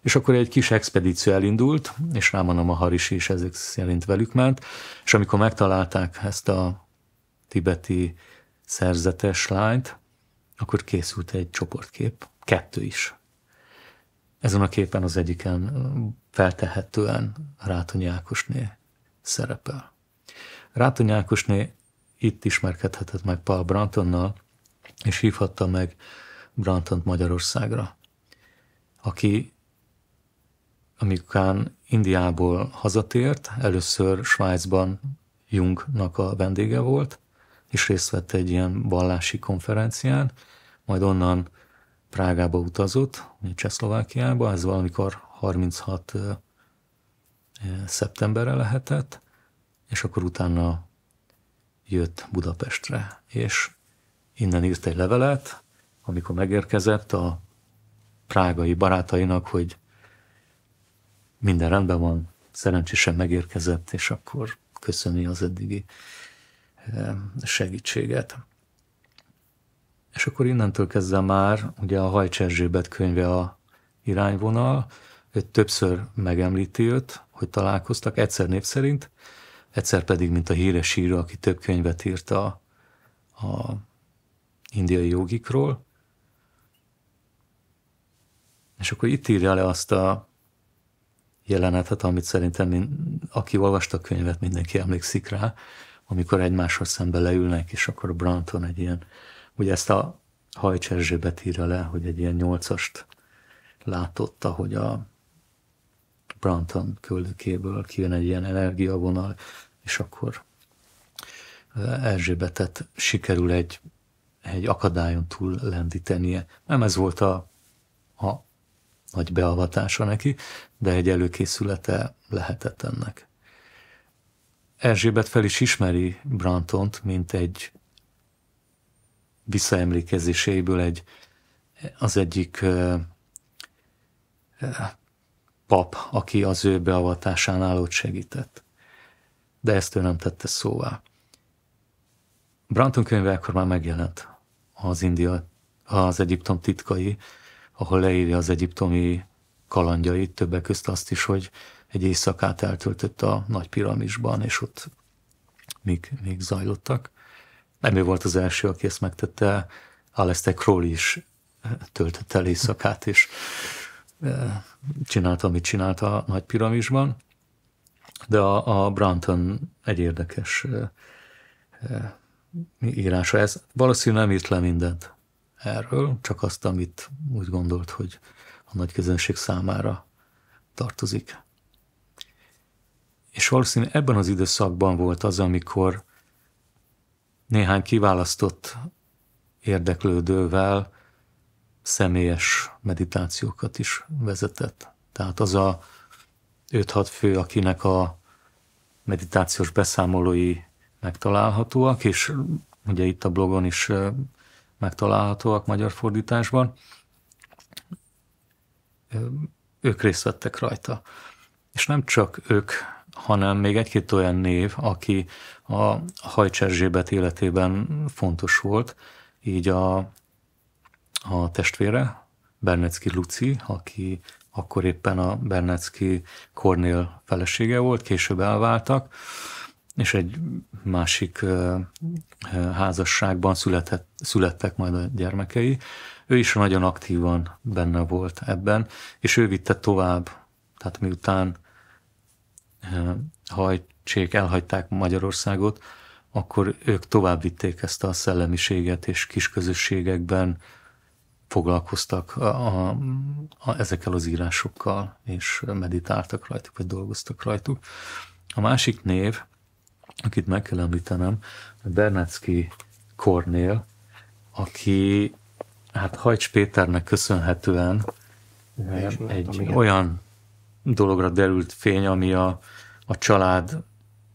És akkor egy kis expedíció elindult, és a Maharishi is ezek szerint velük ment, és amikor megtalálták ezt a tibeti szerzetes lányt, akkor készült egy csoportkép, kettő is. Ezen a képen az egyiken feltehetően Rátonyi Ákosné szerepel. Rátonyi Ákosné itt ismerkedhetett meg Paul Brantonnal, és hívhatta meg Brantont Magyarországra, aki amikán Indiából hazatért, először Svájcban Jungnak a vendége volt, és részt vett egy ilyen vallási konferencián, majd onnan Prágába utazott, Csehszlovákiába, ez valamikor 36 szeptemberre lehetett, és akkor utána jött Budapestre, és innen írt egy levelet, amikor megérkezett a prágai barátainak, hogy minden rendben van, szerencsésen megérkezett, és akkor köszöni az eddigi segítséget. És akkor innentől kezdve már ugye a Hajcserzsébet könyve a irányvonal, ő többször megemlíti őt, hogy találkoztak, egyszer név szerint, egyszer pedig, mint a híres író, aki több könyvet írt a, a indiai jogikról. És akkor itt írja le azt a jelenetet, amit szerintem, mind, aki olvasta a könyvet, mindenki emlékszik rá, amikor egymáshoz szembe leülnek, és akkor Branton egy ilyen, ugye ezt a Hajcserzsébet írja le, hogy egy ilyen nyolcast látotta, hogy a Branton köldökéből kijön egy ilyen energiavonal, és akkor Erzsébetet sikerül egy, egy akadályon túl lendítenie. Nem ez volt a, a nagy beavatása neki, de egy előkészülete lehetett ennek. Erzsébet fel is ismeri Brantont, mint egy visszaemlékezéséből egy, az egyik pap, aki az ő beavatásánál ott segített. De ezt ő nem tette szóvá. Branton könyve ekkor már megjelent az India, az Egyiptom titkai, ahol leírja az egyiptomi kalandjait, többek közt azt is, hogy egy éjszakát eltöltött a nagy piramisban, és ott még, még zajlottak. Nem ő volt az első, aki ezt megtette, Alastair Crowley is eh, töltött el éjszakát, és csinálta, amit csinálta a nagy piramisban, de a, a Branton egy érdekes írása ez. Valószínűleg nem írt le mindent erről, csak azt, amit úgy gondolt, hogy a nagy közönség számára tartozik. És valószínűleg ebben az időszakban volt az, amikor néhány kiválasztott érdeklődővel személyes meditációkat is vezetett. Tehát az a 5-6 fő, akinek a meditációs beszámolói megtalálhatóak, és ugye itt a blogon is megtalálhatóak magyar fordításban, ők részt vettek rajta. És nem csak ők, hanem még egy-két olyan név, aki a Hajcserzsébet életében fontos volt, így a a testvére, Bernecki Luci, aki akkor éppen a Bernecki Kornél felesége volt, később elváltak, és egy másik házasságban született, születtek majd a gyermekei. Ő is nagyon aktívan benne volt ebben, és ő vitte tovább, tehát miután hajtsék, elhagyták Magyarországot, akkor ők tovább vitték ezt a szellemiséget, és kisközösségekben foglalkoztak a, a, a, ezekkel az írásokkal, és meditáltak rajtuk, vagy dolgoztak rajtuk. A másik név, akit meg kell említenem, Bernacki Kornél, aki hát Hajcs Péternek köszönhetően egy mondtam, olyan dologra derült fény, ami a, a családi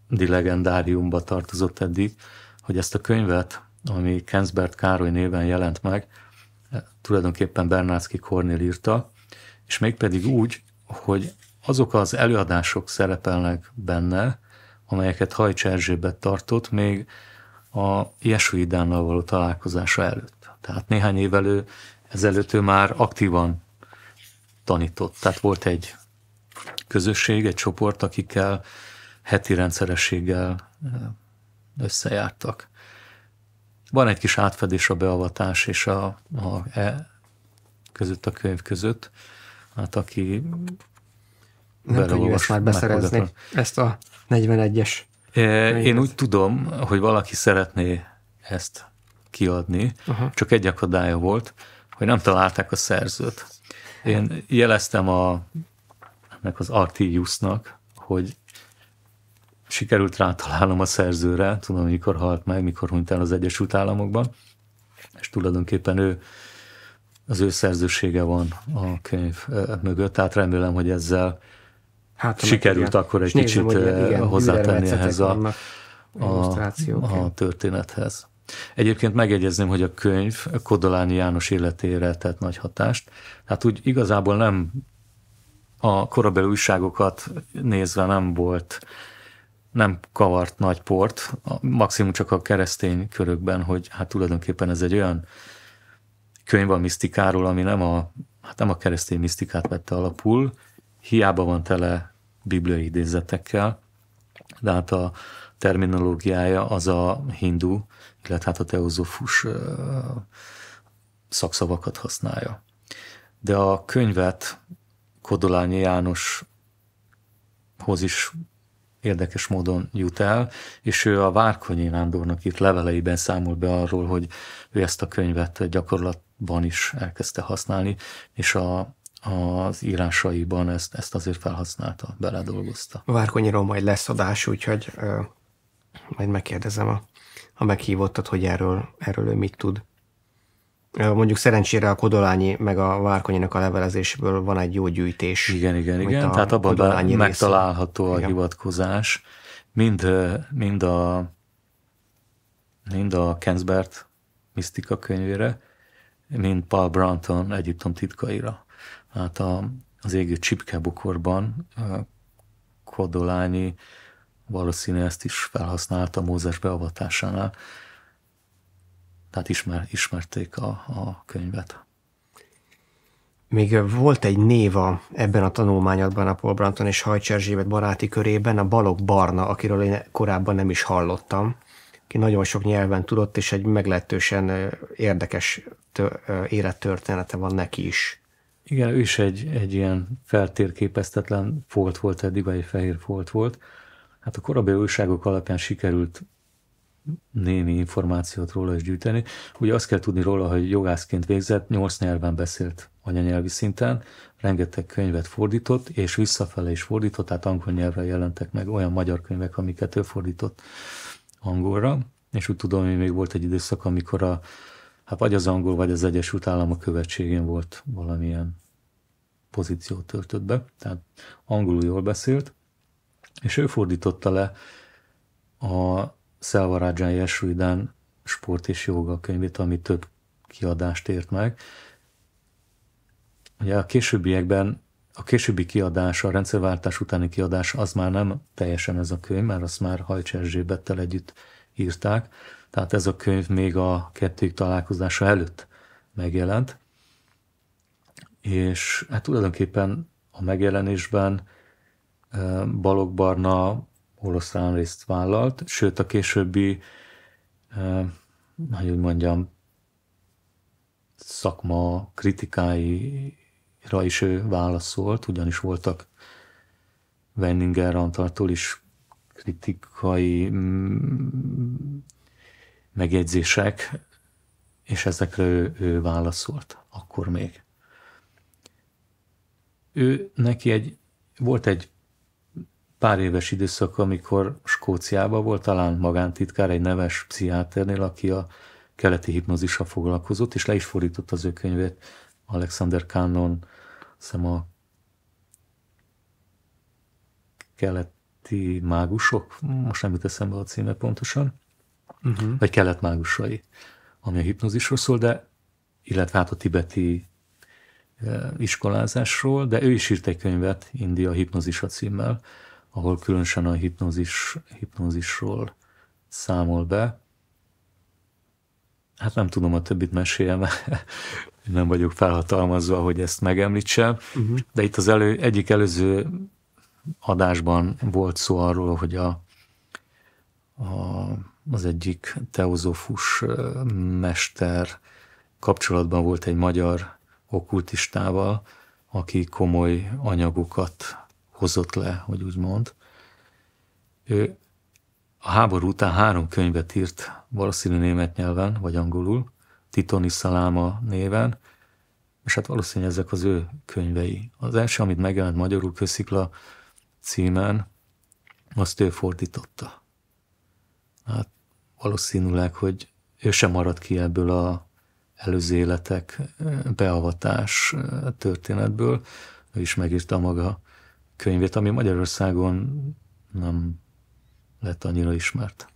legendáriumba tartozott eddig, hogy ezt a könyvet, ami Kenzbert Károly néven jelent meg, tulajdonképpen Bernácki Kornél írta, és mégpedig úgy, hogy azok az előadások szerepelnek benne, amelyeket Hajcs Erzsébet tartott még a Jesuidánnal való találkozása előtt. Tehát néhány évvel ő, ezelőtt ő már aktívan tanított. Tehát volt egy közösség, egy csoport, akikkel heti rendszerességgel eh, összejártak. Van egy kis átfedés a beavatás és a, a e között a könyv között. Hát aki nem tudjuk ezt már beszerezni, ezt a 41-es. e, Én úgy tudom, hogy valaki szeretné ezt kiadni, Aha. csak egy akadálya volt, hogy nem találták a szerzőt. Én jeleztem a, ennek az Artiusnak, hogy sikerült rátalálnom a szerzőre, tudom, mikor halt meg, mikor hunyt el az Egyesült Államokban, és tulajdonképpen ő az ő szerzősége van a könyv mögött, tehát remélem, hogy ezzel hát, sikerült igen. akkor egy és kicsit nézem, igen, hozzátenni ehhez a, a, a történethez. Egyébként megjegyezném, hogy a könyv Kodolányi János életére tett nagy hatást. Hát úgy igazából nem a korabeli újságokat nézve nem volt nem kavart nagy port, maximum csak a keresztény körökben, hogy hát tulajdonképpen ez egy olyan könyv a misztikáról, ami nem a, hát nem a keresztény misztikát vette alapul, hiába van tele bibliai idézetekkel, de hát a terminológiája az a hindu, illetve hát a teozofus szakszavakat használja. De a könyvet Kodolányi Jánoshoz is érdekes módon jut el, és ő a Várkonyi Nándornak itt leveleiben számol be arról, hogy ő ezt a könyvet gyakorlatban is elkezdte használni, és a, az írásaiban ezt, ezt azért felhasználta, beledolgozta. Várkonyiról majd lesz adás, úgyhogy ö, majd megkérdezem a, a meghívottat, hogy erről, erről ő mit tud. Mondjuk szerencsére a Kodolányi meg a Várkonyinak a levelezésből van egy jó gyűjtés. Igen, igen, igen. A Tehát abban be megtalálható része. a igen. hivatkozás. Mind, mind a mind a Kenzbert Misztika könyvére, mind Paul Branton Egyiptom titkaira. Hát a, az égő csipkebukorban Kodolányi valószínűleg ezt is felhasználta Mózes beavatásánál, tehát ismer, ismerték a, a könyvet. Még volt egy néva ebben a tanulmányadban a Paul Branton és Hajcs Erzsébet baráti körében, a Balog Barna, akiről én korábban nem is hallottam, ki nagyon sok nyelven tudott, és egy meglehetősen érdekes élettörténete van neki is. Igen, ő is egy, egy ilyen feltérképeztetlen folt volt eddig, vagy egy fehér folt volt. Hát a korabeli újságok alapján sikerült némi információt róla is gyűjteni. Ugye azt kell tudni róla, hogy jogászként végzett, nyolc nyelven beszélt anyanyelvi szinten, rengeteg könyvet fordított, és visszafele is fordított, tehát angol nyelvre jelentek meg olyan magyar könyvek, amiket ő fordított angolra, és úgy tudom, hogy még volt egy időszak, amikor a, hát vagy az angol, vagy az Egyesült Államok követségén volt valamilyen pozíciót töltött be, tehát angolul jól beszélt, és ő fordította le a Szelvarádzsán Jesuidán sport és joga könyvét, ami több kiadást ért meg. Ugye a későbbiekben, a későbbi kiadás, a rendszerváltás utáni kiadás, az már nem teljesen ez a könyv, mert azt már Hajcs Erzsébettel együtt írták, tehát ez a könyv még a kettők találkozása előtt megjelent, és hát tulajdonképpen a megjelenésben eh, Balogh Barna oroszlán részt vállalt, sőt a későbbi, eh, hogy úgy mondjam, szakma kritikáira is ő válaszolt, ugyanis voltak Wenninger Antartól is kritikai mm, megjegyzések, és ezekre ő, ő válaszolt akkor még. Ő neki egy, volt egy pár éves időszak, amikor Skóciában volt talán magántitkár egy neves pszichiáternél, aki a keleti hipnozissal foglalkozott, és le is fordított az ő könyvét Alexander Cannon, szem a keleti mágusok, most nem jut eszembe a címe pontosan, uh-huh. vagy kelet mágusai, ami a hipnózisról szól, de illetve hát a tibeti eh, iskolázásról, de ő is írt egy könyvet India hipnozisa címmel, ahol különösen a hipnózis, hipnózisról számol be. Hát nem tudom, a többit meséljem, *laughs* nem vagyok felhatalmazva, hogy ezt megemlítsem, uh-huh. de itt az elő, egyik előző adásban volt szó arról, hogy a, a, az egyik teozofus mester kapcsolatban volt egy magyar okkultistával, aki komoly anyagokat hozott le, hogy úgy mond. Ő a háború után három könyvet írt, valószínű német nyelven, vagy angolul, Titoni Szaláma néven, és hát valószínűleg ezek az ő könyvei. Az első, amit megjelent magyarul Köszikla címen, azt ő fordította. Hát valószínűleg, hogy ő sem maradt ki ebből a előző életek eh, beavatás eh, történetből, ő is megírta maga könyvét, ami Magyarországon nem lett annyira ismert.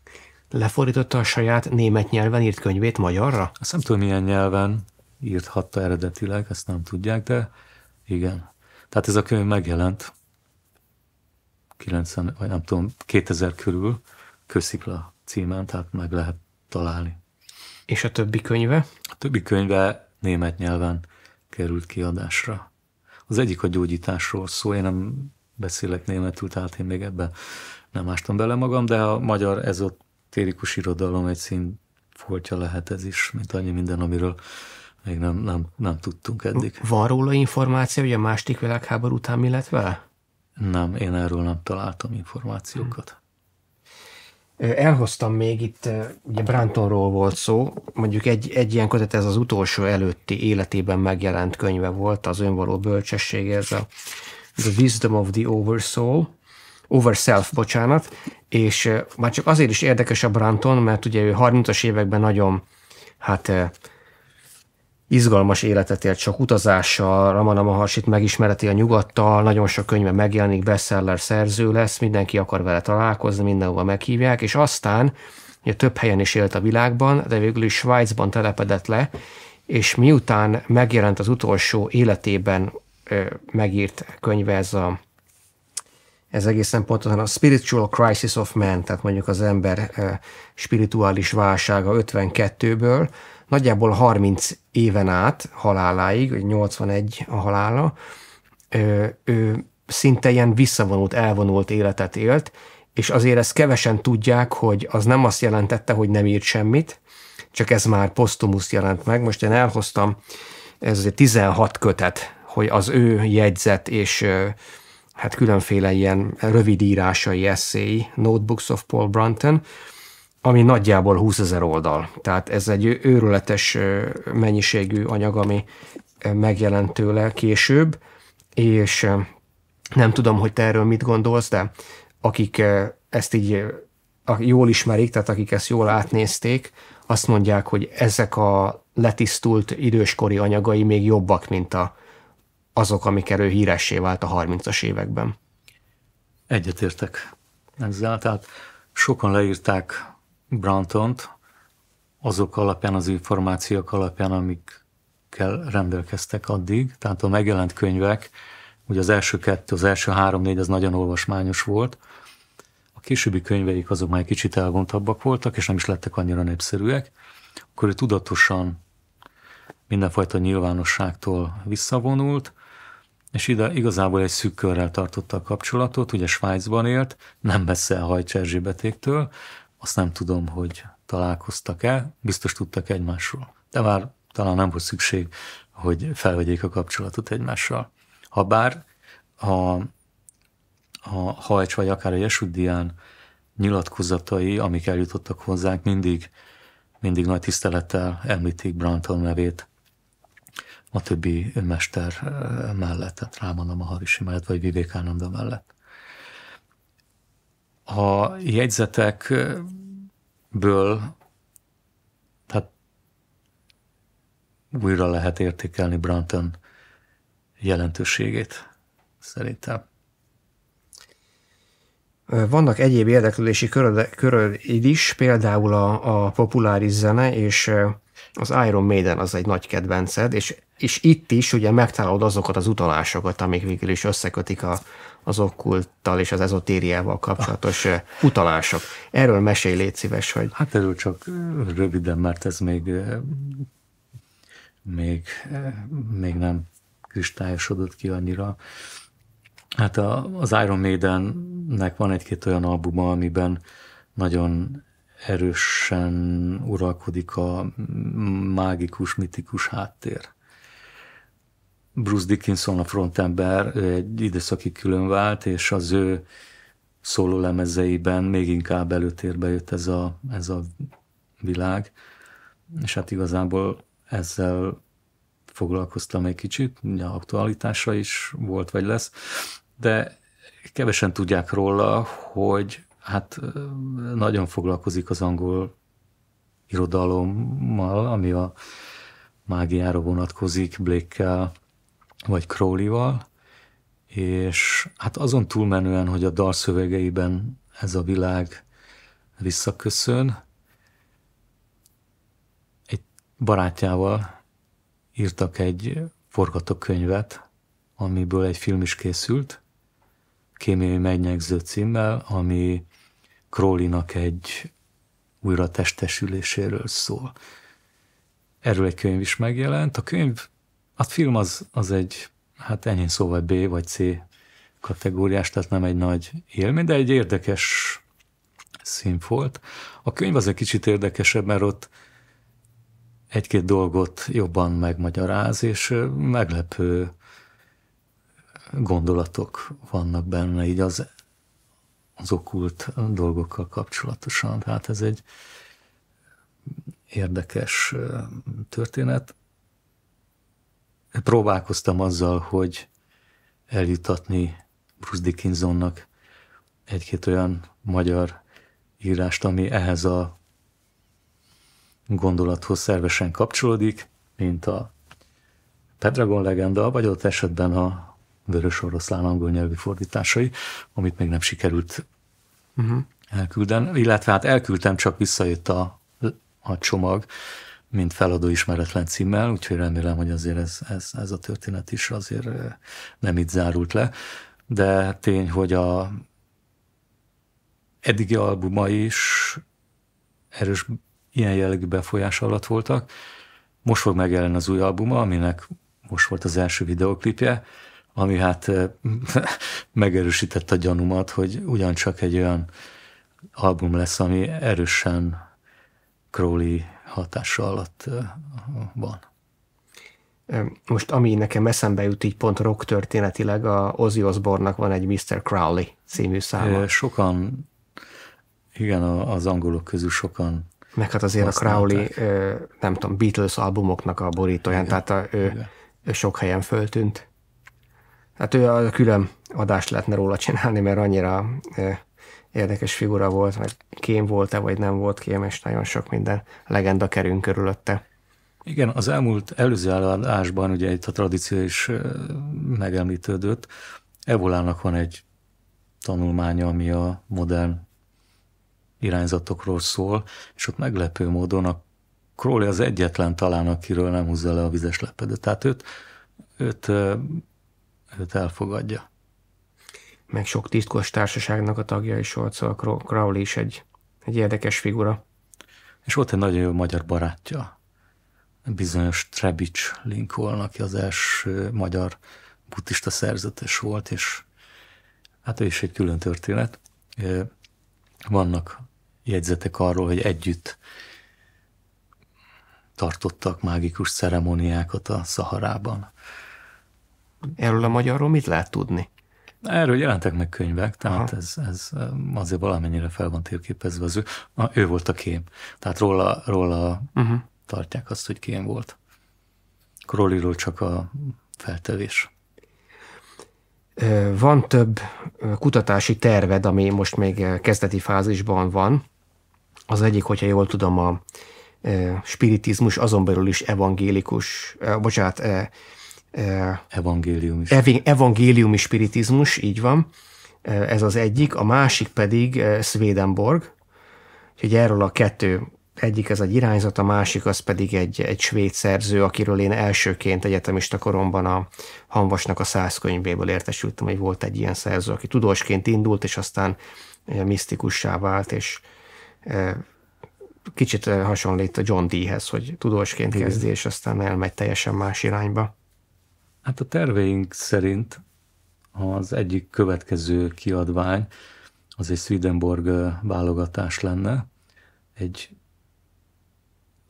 Lefordította a saját német nyelven írt könyvét magyarra? Azt nem tudom, milyen nyelven írhatta eredetileg, ezt nem tudják, de igen. Tehát ez a könyv megjelent 90, vagy nem tudom, 2000 körül, Köszikla címen, tehát meg lehet találni. És a többi könyve? A többi könyve német nyelven került kiadásra. Az egyik a gyógyításról szól, én nem beszélek németül, tehát én még ebben nem ástam bele magam, de a magyar ezotérikus irodalom egy szín foltja lehet ez is, mint annyi minden, amiről még nem, nem, nem tudtunk eddig. Van róla információ, hogy a második világháború után mi lett vele? Nem, én erről nem találtam információkat. Elhoztam még itt, ugye Brantonról volt szó, mondjuk egy, egy ilyen kötet, ez az utolsó előtti életében megjelent könyve volt, az önvaló bölcsesség, ez a The Wisdom of the Oversoul, Overself, bocsánat, és már csak azért is érdekes a Branton, mert ugye ő 30-as években nagyon, hát izgalmas életet élt, sok utazással, Ramana Maharsit megismereti a nyugattal, nagyon sok könyve megjelenik, bestseller szerző lesz, mindenki akar vele találkozni, mindenhova meghívják, és aztán ugye több helyen is élt a világban, de végül is Svájcban telepedett le, és miután megjelent az utolsó életében ö, megírt könyve ez a ez egészen pontosan a Spiritual Crisis of Man, tehát mondjuk az ember spirituális válsága 52-ből, nagyjából 30 éven át haláláig, vagy 81 a halála, ő, ő szinte ilyen visszavonult, elvonult életet élt, és azért ezt kevesen tudják, hogy az nem azt jelentette, hogy nem írt semmit, csak ez már posztumusz jelent meg. Most én elhoztam, ez azért 16 kötet, hogy az ő jegyzet és hát különféle ilyen rövid írásai, eszéi, Notebooks of Paul Brunton, ami nagyjából 20 ezer oldal. Tehát ez egy őrületes mennyiségű anyag, ami megjelent tőle később, és nem tudom, hogy te erről mit gondolsz, de akik ezt így jól ismerik, tehát akik ezt jól átnézték, azt mondják, hogy ezek a letisztult időskori anyagai még jobbak, mint a, azok, amik erő híressé vált a 30-as években. Egyetértek ezzel, tehát sokan leírták Brantont azok alapján, az információk alapján, amikkel rendelkeztek addig, tehát a megjelent könyvek, ugye az első kettő, az első három-négy az nagyon olvasmányos volt, a későbbi könyveik azok már egy kicsit elvontabbak voltak, és nem is lettek annyira népszerűek, akkor ő tudatosan mindenfajta nyilvánosságtól visszavonult, és ide igazából egy szűk körrel tartotta a kapcsolatot, ugye Svájcban élt, nem messze a Hajcs Erzsébetéktől, azt nem tudom, hogy találkoztak-e, biztos tudtak egymásról. De már talán nem volt szükség, hogy felvegyék a kapcsolatot egymással. Habár a, a Hajcs vagy akár a Jesudián nyilatkozatai, amik eljutottak hozzánk, mindig, mindig nagy tisztelettel említik Branton nevét a többi mester mellett, tehát Rámanna Maharishi mellett, vagy Vivékánanda mellett a jegyzetekből hát újra lehet értékelni Branton jelentőségét szerintem. Vannak egyéb érdeklődési köröd is, például a, a populáris zene, és eh, az Iron Maiden az egy nagy kedvenced, és, és itt is ugye megtalálod azokat az utalásokat, amik végül is összekötik a, az okkulttal és az ezotériával kapcsolatos utalások. Erről mesélj, légy szíves, hogy... Hát erről csak röviden, mert ez még, még, még nem kristályosodott ki annyira. Hát a, az Iron Maidennek van egy-két olyan albuma, amiben nagyon erősen uralkodik a mágikus, mitikus háttér. Bruce Dickinson a frontember egy időszaki külön vált, és az ő szóló lemezeiben még inkább előtérbe jött ez a, ez a világ, és hát igazából ezzel foglalkoztam egy kicsit, ugye aktualitása is volt vagy lesz, de kevesen tudják róla, hogy hát nagyon foglalkozik az angol irodalommal, ami a mágiára vonatkozik, Blake-kel, vagy Crowley-val, és hát azon túlmenően, hogy a dalszövegeiben ez a világ visszaköszön, egy barátjával írtak egy forgatókönyvet, amiből egy film is készült, Kémiai Megnyegző címmel, ami Crowley-nak egy újra testesüléséről szól. Erről egy könyv is megjelent. A könyv a film az, az egy, hát ennyi szóval B vagy C kategóriás, tehát nem egy nagy élmény, de egy érdekes színfolt. A könyv az egy kicsit érdekesebb, mert ott egy-két dolgot jobban megmagyaráz, és meglepő gondolatok vannak benne, így az, az okult dolgokkal kapcsolatosan. Tehát ez egy érdekes történet próbálkoztam azzal, hogy eljutatni Bruce Dickinsonnak egy-két olyan magyar írást, ami ehhez a gondolathoz szervesen kapcsolódik, mint a Pedragon legenda, vagy ott esetben a Vörös Oroszlán angol nyelvi fordításai, amit még nem sikerült uh-huh. elkülden, illetve hát elküldtem, csak visszajött a, a csomag, mint feladó ismeretlen címmel, úgyhogy remélem, hogy azért ez, ez, ez a történet is azért nem itt zárult le. De tény, hogy a eddigi albuma is erős ilyen jellegű befolyás alatt voltak. Most fog megjelenni az új albuma, aminek most volt az első videoklipje, ami hát *laughs* megerősítette a gyanumat, hogy ugyancsak egy olyan album lesz, ami erősen Crowley hatása alatt van. Most ami nekem eszembe jut így pont rock történetileg, a Ozzy Osbornak van egy Mr. Crowley című száma. Sokan, igen, az angolok közül sokan meg hát azért használták. a Crowley, nem tudom, Beatles albumoknak a borítóján, igen, tehát a, ő, igen. ő sok helyen föltűnt. Hát ő a külön adást lehetne róla csinálni, mert annyira érdekes figura volt, meg kém volt-e, vagy nem volt kém, és nagyon sok minden legenda kerünk körülötte. Igen, az elmúlt előző állásban ugye itt a tradíció is megemlítődött. Evolának van egy tanulmánya, ami a modern irányzatokról szól, és ott meglepő módon a Crowley az egyetlen talán, akiről nem húzza le a vizes lepedet. Tehát őt, őt, őt elfogadja meg sok titkos társaságnak a tagja is volt, szóval Crowley is egy, egy érdekes figura. És volt egy nagyon jó magyar barátja, bizonyos Trebics Lincoln, aki az első magyar buddhista szerzetes volt, és hát ő is egy külön történet. Vannak jegyzetek arról, hogy együtt tartottak mágikus ceremóniákat a Szaharában. Erről a magyarról mit lehet tudni? Erről jelentek meg könyvek, tehát ez, ez azért valamennyire fel van térképezve az ő. Na, ő volt a kém. Tehát róla, róla uh-huh. tartják azt, hogy kém volt. Krolliról csak a feltevés. Van több kutatási terved, ami most még kezdeti fázisban van. Az egyik, hogyha jól tudom, a spiritizmus, azon belül is evangélikus, bocsánat, evangéliumi, ev- evangéliumi spiritizmus, így van, ez az egyik, a másik pedig Swedenborg, úgyhogy erről a kettő egyik ez egy irányzat, a másik az pedig egy, egy svéd szerző, akiről én elsőként egyetemista koromban a Hanvasnak a száz könyvéből értesültem, hogy volt egy ilyen szerző, aki tudósként indult, és aztán misztikussá vált, és kicsit hasonlít a John Deehez, hogy tudósként kezdi, és aztán elmegy teljesen más irányba. Hát a terveink szerint az egyik következő kiadvány az egy Swedenborg válogatás lenne. Egy,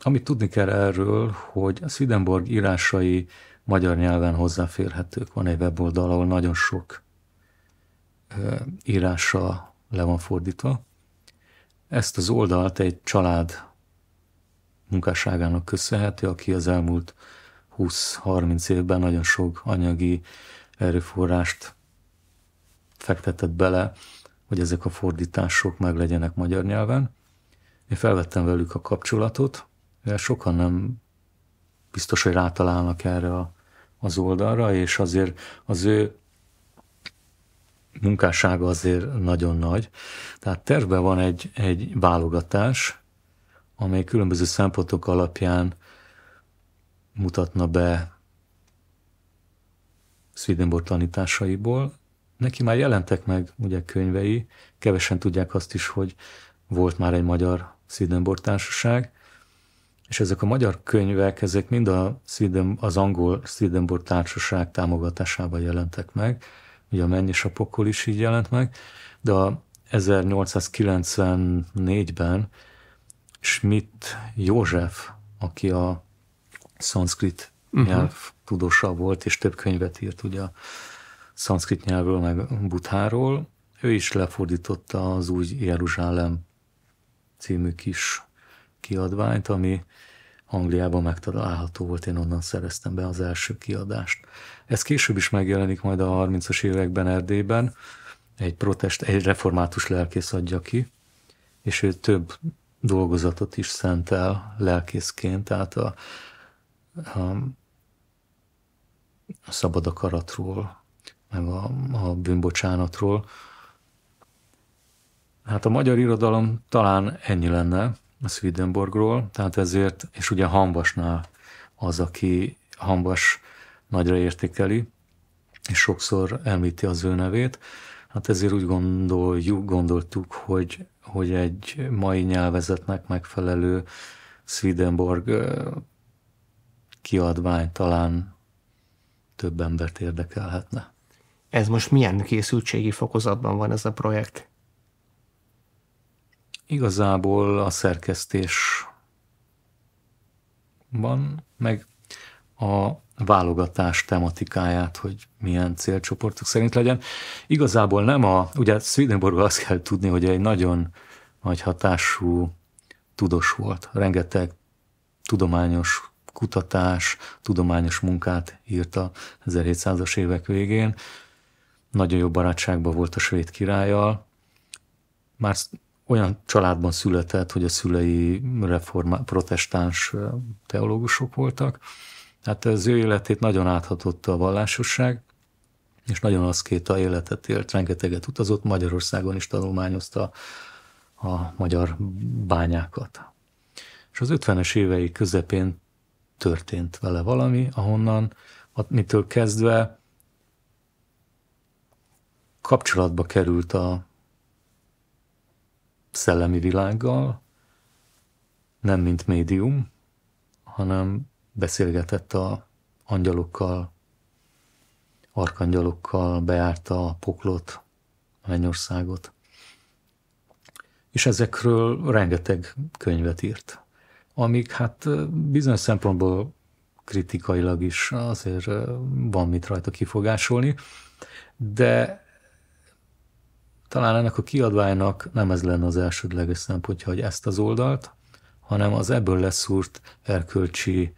amit tudni kell erről, hogy a Swedenborg írásai magyar nyelven hozzáférhetők. Van egy weboldal, ahol nagyon sok írása le van fordítva. Ezt az oldalt egy család munkásságának köszönhető, aki az elmúlt 20-30 évben nagyon sok anyagi erőforrást fektetett bele, hogy ezek a fordítások meg legyenek magyar nyelven. Én felvettem velük a kapcsolatot, de sokan nem biztos, hogy rátalálnak erre a, az oldalra, és azért az ő munkássága azért nagyon nagy. Tehát tervben van egy, egy válogatás, amely különböző szempontok alapján mutatna be Swedenborg tanításaiból. Neki már jelentek meg ugye könyvei, kevesen tudják azt is, hogy volt már egy magyar Swedenborg társaság, és ezek a magyar könyvek, ezek mind a Sweden, az angol Swedenborg társaság támogatásában jelentek meg, ugye a Menny és a Pokol is így jelent meg, de a 1894-ben Schmidt József, aki a szanszkrit uh-huh. Mhm. nyelv tudosa volt, és több könyvet írt ugye a szanszkrit nyelvről, meg Butháról. Ő is lefordította az új Jeruzsálem című kis kiadványt, ami Angliában megtalálható volt, én onnan szereztem be az első kiadást. Ez később is megjelenik majd a 30-as években Erdélyben, egy protest, egy református lelkész adja ki, és ő több dolgozatot is szentel lelkészként, tehát a a szabad akaratról, meg a, a bűnbocsánatról. Hát a magyar irodalom talán ennyi lenne a Swedenborgról, tehát ezért, és ugye Hambasnál az, aki Hambas nagyra értékeli, és sokszor említi az ő nevét, hát ezért úgy gondoljuk, gondoltuk, hogy, hogy egy mai nyelvezetnek megfelelő Swedenborg kiadvány talán több embert érdekelhetne. Ez most milyen készültségi fokozatban van ez a projekt? Igazából a szerkesztés van, meg a válogatás tematikáját, hogy milyen célcsoportok szerint legyen. Igazából nem a, ugye Swedenborgról azt kell tudni, hogy egy nagyon nagy hatású tudós volt. Rengeteg tudományos kutatás, tudományos munkát írt a 1700-as évek végén. Nagyon jó barátságban volt a svéd királlyal. Már olyan családban született, hogy a szülei reforma, protestáns teológusok voltak. Tehát az ő életét nagyon áthatotta a vallásosság, és nagyon az két a életet élt, rengeteget utazott, Magyarországon is tanulmányozta a magyar bányákat. És az 50-es évei közepén történt vele valami, ahonnan, mitől kezdve kapcsolatba került a szellemi világgal, nem mint médium, hanem beszélgetett a angyalokkal, arkangyalokkal, beárta a poklot, a mennyországot. És ezekről rengeteg könyvet írt amik hát bizonyos szempontból kritikailag is azért van mit rajta kifogásolni, de talán ennek a kiadványnak nem ez lenne az elsődleges szempontja, hogy ezt az oldalt, hanem az ebből leszúrt erkölcsi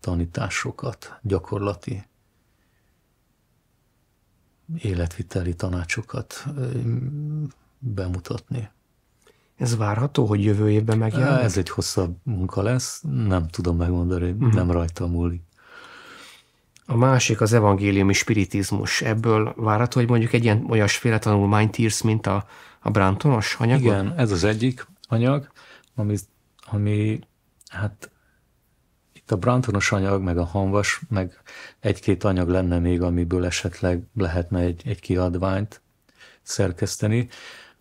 tanításokat, gyakorlati életviteli tanácsokat bemutatni. Ez várható, hogy jövő évben megjelenik? Ez egy hosszabb munka lesz, nem tudom megmondani, uh-huh. nem rajta múlik. A másik az evangéliumi spiritizmus. Ebből várható, hogy mondjuk egy ilyen olyasféle tanulmányt írsz, mint a, a Brantonos anyag? Igen, ez az egyik anyag, ami, ami hát itt a Brantonos anyag, meg a hanvas, meg egy-két anyag lenne még, amiből esetleg lehetne egy, egy kiadványt szerkeszteni.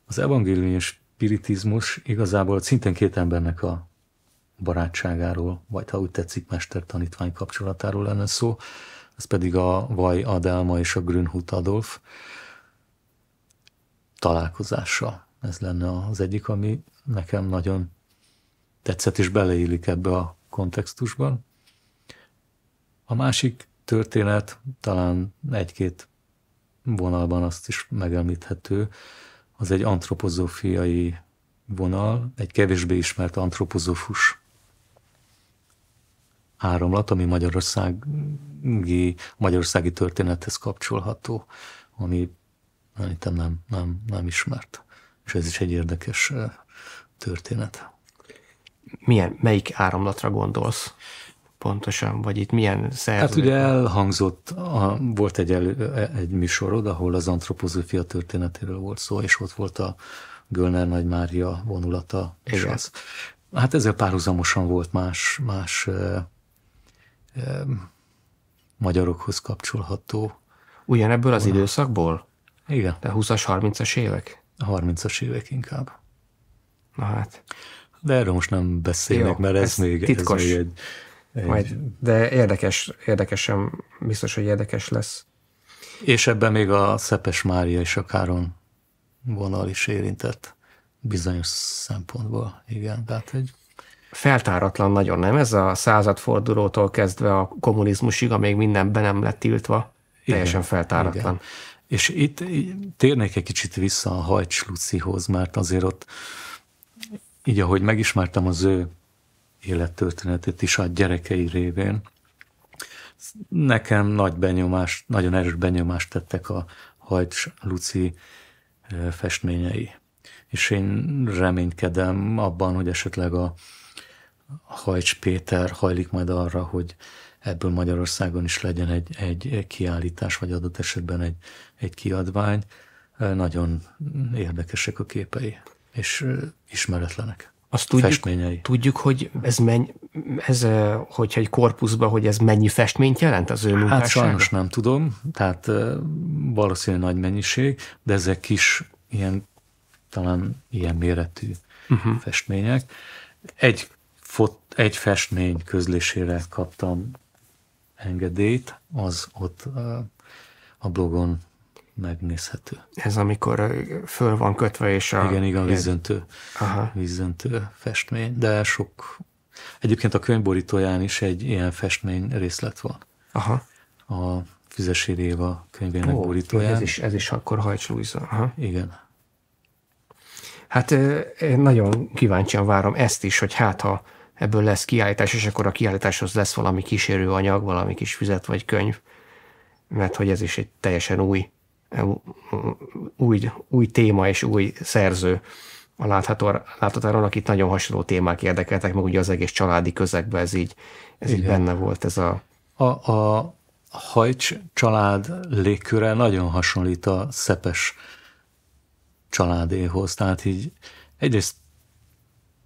Az evangéliumi spiritizmus igazából szintén két embernek a barátságáról, vagy ha úgy tetszik, mester-tanítvány kapcsolatáról lenne szó, ez pedig a Vaj Adelma és a Grünhut Adolf találkozása. Ez lenne az egyik, ami nekem nagyon tetszett és beleillik ebbe a kontextusban. A másik történet talán egy-két vonalban azt is megemlíthető, az egy antropozófiai vonal, egy kevésbé ismert antropozófus áramlat, ami magyarországi, magyarországi történethez kapcsolható, ami szerintem nem, nem, nem ismert. És ez is egy érdekes történet. Milyen, melyik áramlatra gondolsz? pontosan, vagy itt milyen szerző? Hát ugye elhangzott, a, volt egy, elő, egy műsorod, ahol az antropozófia történetéről volt szó, és ott volt a Gölner Nagy Mária vonulata. És az. Hát ezzel párhuzamosan volt más, más e, e, magyarokhoz kapcsolható. Ugyanebből az időszakból? Igen. De 20-as, 30-as évek? A 30-as évek inkább. Na hát. De erről most nem beszélnek, Jó, mert ez, ez, még, titkos. ez még egy majd, de érdekes, érdekesen, biztos, hogy érdekes lesz. És ebben még a Szepes Mária és a Káron vonal is érintett bizonyos szempontból, igen. Tehát egy feltáratlan nagyon, nem? Ez a századfordulótól kezdve a kommunizmusig, amíg mindenben nem lett tiltva, igen, teljesen feltáratlan. Igen. És itt térnék egy kicsit vissza a Hajcs Lucihoz, mert azért ott így, ahogy megismertem az ő élettörténetét is a gyerekei révén. Nekem nagy benyomást, nagyon erős benyomást tettek a Hajts Luci festményei. És én reménykedem abban, hogy esetleg a Hajcs Péter hajlik majd arra, hogy ebből Magyarországon is legyen egy, egy kiállítás, vagy adott esetben egy, egy kiadvány. Nagyon érdekesek a képei, és ismeretlenek. Azt tudjuk, festményei. tudjuk, hogy ez, menny, ez hogyha egy korpuszba, hogy ez mennyi festményt jelent az ő hát munkássága? Hát sajnos nem tudom, tehát valószínűleg nagy mennyiség, de ezek is ilyen, talán ilyen méretű uh-huh. festmények. Egy, fot, egy festmény közlésére kaptam engedélyt, az ott a blogon megnézhető. Ez amikor föl van kötve, és a... Igen, igen, vízöntő, Aha. vízöntő festmény, de sok... Egyébként a könyvborítóján is egy ilyen festmény részlet van. Aha. A Füzesi Réva könyvének Ó, borítóján. Ez is, ez is akkor Hajcs Luisa. Aha. Igen. Hát én nagyon kíváncsian várom ezt is, hogy hát ha ebből lesz kiállítás, és akkor a kiállításhoz lesz valami kísérőanyag, valami kis füzet vagy könyv, mert hogy ez is egy teljesen új új, új téma és új szerző a látható, láthatáron, akit nagyon hasonló témák érdekeltek, meg ugye az egész családi közegben ez így, ez így benne volt ez a... A, a Hajcs család légköre nagyon hasonlít a Szepes családéhoz, tehát így egyrészt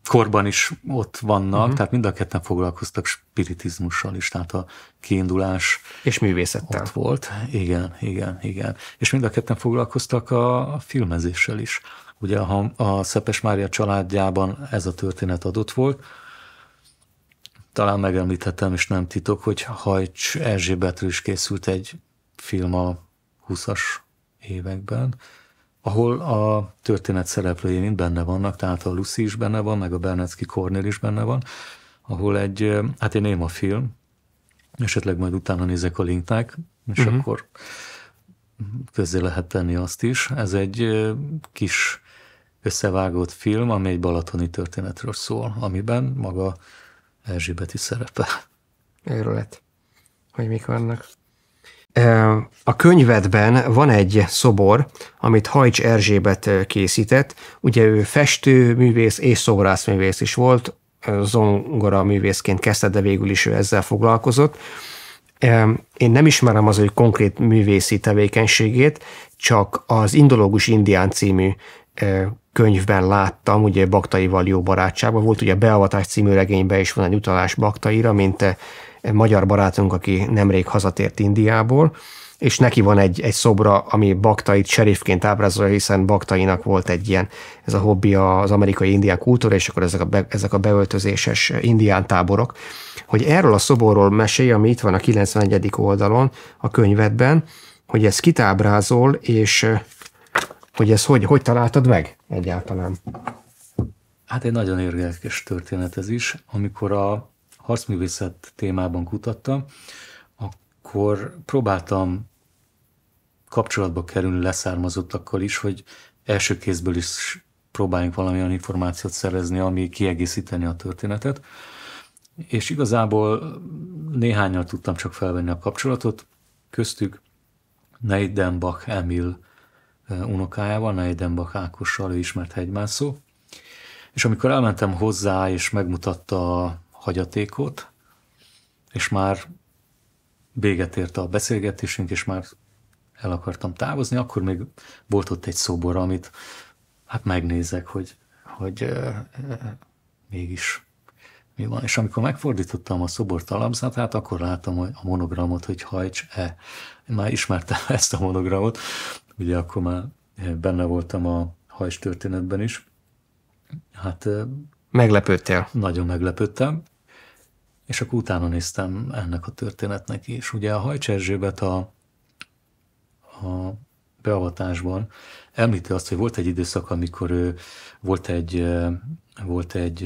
korban is ott vannak, uh-huh. tehát mind a ketten foglalkoztak spiritizmussal is, tehát a kiindulás és művészettel ott volt. Igen, igen, igen. És mind a ketten foglalkoztak a, a filmezéssel is. Ugye a, a Szepes Mária családjában ez a történet adott volt, talán megemlíthetem, és nem titok, hogy Hajcs Erzsébetről is készült egy film a 20-as években, ahol a történet szereplői mind benne vannak, tehát a Lucy is benne van, meg a Bernecki Kornél is benne van, ahol egy, hát én néma film, esetleg majd utána nézek a linknek, és uh-huh. akkor közzé lehet tenni azt is. Ez egy kis összevágott film, ami egy balatoni történetről szól, amiben maga Erzsébet is szerepel. Őrület, hogy mik vannak. A könyvedben van egy szobor, amit Hajcs Erzsébet készített. Ugye ő festő, művész és szobrászművész is volt, zongora művészként kezdte, de végül is ő ezzel foglalkozott. Én nem ismerem az ő konkrét művészi tevékenységét, csak az Indológus Indián című könyvben láttam, ugye Baktaival jó barátságban volt, ugye a Beavatás című regényben is van egy utalás Baktaira, mint magyar barátunk, aki nemrég hazatért Indiából, és neki van egy, egy szobra, ami Baktait serifként ábrázolja, hiszen Baktainak volt egy ilyen, ez a hobbi az amerikai indián kultúra, és akkor ezek a, be, ezek a beöltözéses indián táborok, hogy erről a szoborról mesélj, ami itt van a 91. oldalon a könyvedben, hogy ez kitábrázol, és hogy ez hogy, hogy találtad meg egyáltalán? Hát egy nagyon érdekes történet ez is, amikor a harcművészet témában kutattam, akkor próbáltam kapcsolatba kerülni leszármazottakkal is, hogy első kézből is próbáljunk valamilyen információt szerezni, ami kiegészíteni a történetet. És igazából néhányan tudtam csak felvenni a kapcsolatot, köztük Neidenbach Emil unokájával, Neidenbach Ákossal, ő ismert hegymászó. És amikor elmentem hozzá, és megmutatta hagyatékot, és már véget ért a beszélgetésünk, és már el akartam távozni, akkor még volt ott egy szobor, amit hát megnézek, hogy, hogy mégis mi van. És amikor megfordítottam a szobor hát akkor láttam hogy a monogramot, hogy hajts-e. Már ismertem *laughs* ezt a monogramot, ugye akkor már benne voltam a hajs történetben is. Hát Meglepődtél? Nagyon meglepődtem. És akkor utána néztem ennek a történetnek is. Ugye a hajcserzsébet a, a beavatásban említi azt, hogy volt egy időszak, amikor ő volt egy, volt egy,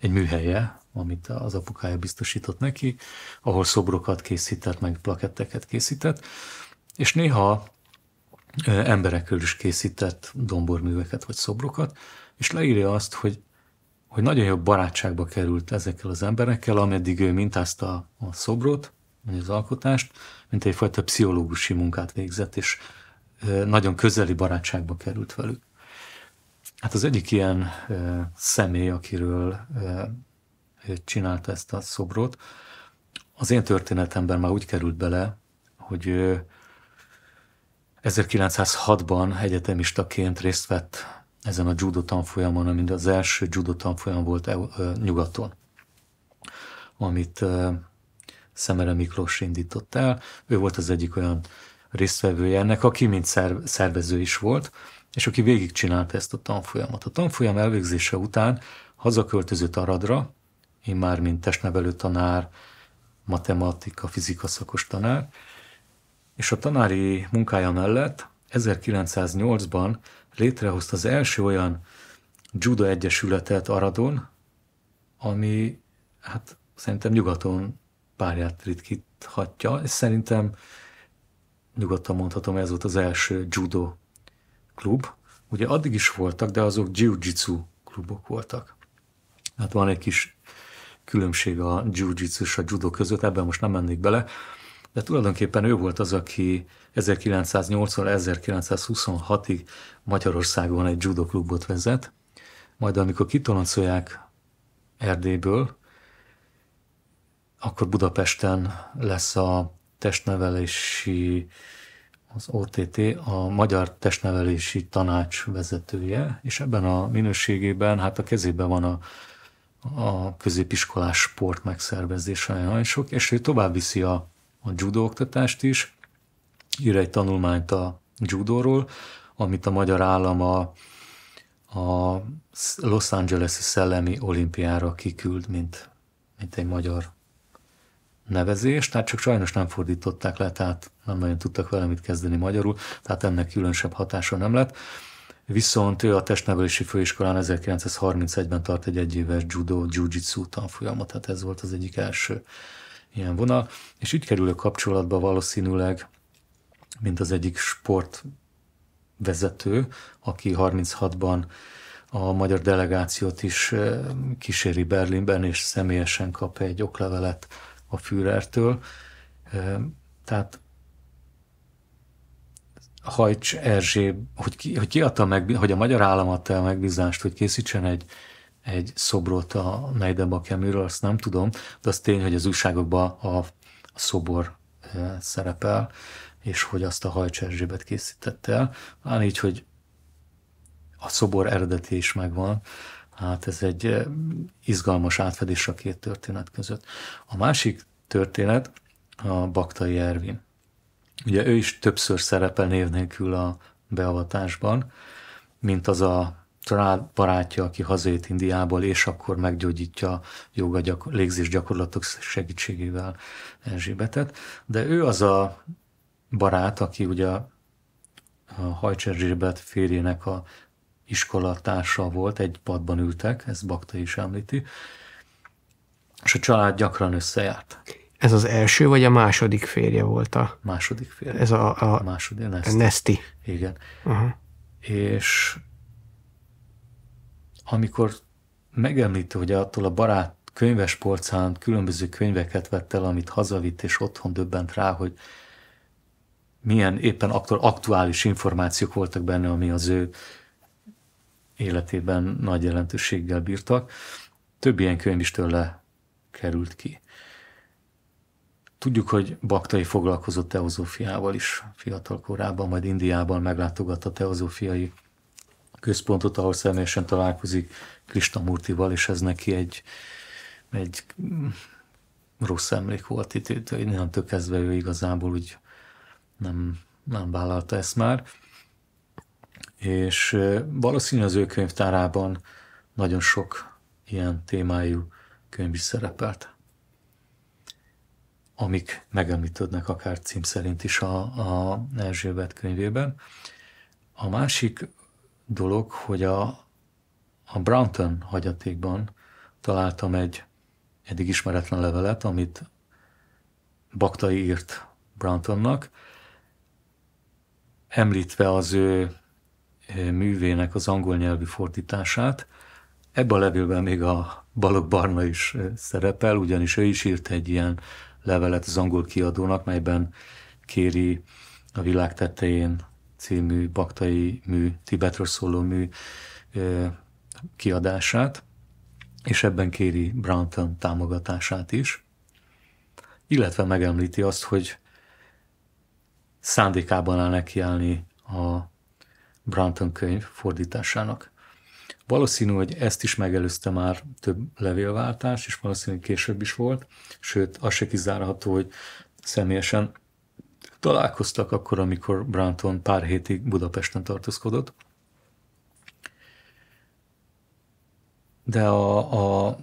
egy műhelye, amit az apukája biztosított neki, ahol szobrokat készített, meg plaketteket készített, és néha emberekről is készített domborműveket vagy szobrokat, és leírja azt, hogy hogy nagyon jó barátságba került ezekkel az emberekkel, ameddig ő mintázta a szobrot, vagy az alkotást, mint egyfajta pszichológusi munkát végzett, és nagyon közeli barátságba került velük. Hát az egyik ilyen személy, akiről csinálta ezt a szobrot, az én történetemben már úgy került bele, hogy 1906-ban egyetemistaként részt vett ezen a judo tanfolyamon, amint az első judo tanfolyam volt e, nyugaton, amit Szemere Miklós indított el. Ő volt az egyik olyan résztvevője ennek, aki mint szervező is volt, és aki végigcsinálta ezt a tanfolyamot. A tanfolyam elvégzése után hazaköltözött Aradra, én már mint testnevelő tanár, matematika, fizika szakos tanár, és a tanári munkája mellett 1908-ban létrehozta az első olyan judo egyesületet Aradon, ami hát szerintem nyugaton párját ritkíthatja, és szerintem nyugodtan mondhatom, ez volt az első judo klub. Ugye addig is voltak, de azok jiu-jitsu klubok voltak. Hát van egy kis különbség a jiu-jitsu és a judo között, ebben most nem mennék bele, de tulajdonképpen ő volt az, aki 1980-1926-ig Magyarországon egy judoklubot vezet, majd amikor kitoloncolják Erdélyből, akkor Budapesten lesz a testnevelési, az OTT, a Magyar Testnevelési Tanács vezetője, és ebben a minőségében, hát a kezében van a, a középiskolás sport megszervezése nagyon sok, és ő tovább viszi a, a judo oktatást is, ír egy tanulmányt a judóról, amit a magyar állam a, a Los Angeles-i szellemi olimpiára kiküld, mint, mint egy magyar nevezést, tehát csak sajnos nem fordították le, tehát nem nagyon tudtak vele mit kezdeni magyarul, tehát ennek különösebb hatása nem lett. Viszont ő a testnevelési főiskolán 1931-ben tart egy egyéves judo jiu-jitsu tanfolyamot, tehát ez volt az egyik első ilyen vonal, és így kerülök kapcsolatba valószínűleg mint az egyik sportvezető, aki 36-ban a magyar delegációt is kíséri Berlinben, és személyesen kap egy oklevelet a Führertől. Tehát Hajcs Erzsé, hogy ki, hogy ki adta meg, hogy a magyar állam adta el megbízást, hogy készítsen egy, egy szobrot a Neidebakemiről, azt nem tudom, de az tény, hogy az újságokban a, a szobor szerepel és hogy azt a hajcserzsébet készítette el. Már így, hogy a szobor eredeti is megvan, hát ez egy eh, izgalmas átfedés a két történet között. A másik történet a Baktai Ervin. Ugye ő is többször szerepel név nélkül a beavatásban, mint az a talán barátja, aki hazajött Indiából, és akkor meggyógyítja joga gyakor- légzés gyakorlatok segítségével Erzsébetet. De ő az a barát, aki ugye a Hajcser Zsébet férjének a iskolatársa volt, egy padban ültek, ezt Bakta is említi, és a család gyakran összejárt. Ez az első, vagy a második férje volt a... Második férje. Ez a, a, a második, A Neszti. Igen. Uh-huh. És amikor megemlíti, hogy attól a barát könyves különböző könyveket vett el, amit hazavitt, és otthon döbbent rá, hogy milyen éppen aktuális információk voltak benne, ami az ő életében nagy jelentőséggel bírtak. Több ilyen könyv is tőle került ki. Tudjuk, hogy Baktai foglalkozott teozófiával is fiatal korában, majd Indiában meglátogatta teozófiai központot, ahol személyesen találkozik Krisztamurtival és ez neki egy, egy mm, rossz emlék volt itt, innentől kezdve ő igazából úgy nem, nem vállalta ezt már. És valószínűleg az ő könyvtárában nagyon sok ilyen témájú könyv is szerepelt, amik megemlítődnek akár cím szerint is a, a Erzsébet könyvében. A másik dolog, hogy a, a Brownton hagyatékban találtam egy eddig ismeretlen levelet, amit Baktai írt Browntonnak, említve az ő művének az angol nyelvi fordítását. Ebben a levélben még a Balog Barna is szerepel, ugyanis ő is írt egy ilyen levelet az angol kiadónak, melyben kéri a világ tetején című baktai mű, Tibetről szóló mű kiadását, és ebben kéri Branton támogatását is, illetve megemlíti azt, hogy szándékában áll nekiállni a Branton könyv fordításának. Valószínű, hogy ezt is megelőzte már több levélváltás, és valószínű később is volt, sőt, az se kizárható, hogy személyesen találkoztak akkor, amikor Branton pár hétig Budapesten tartózkodott. De a, a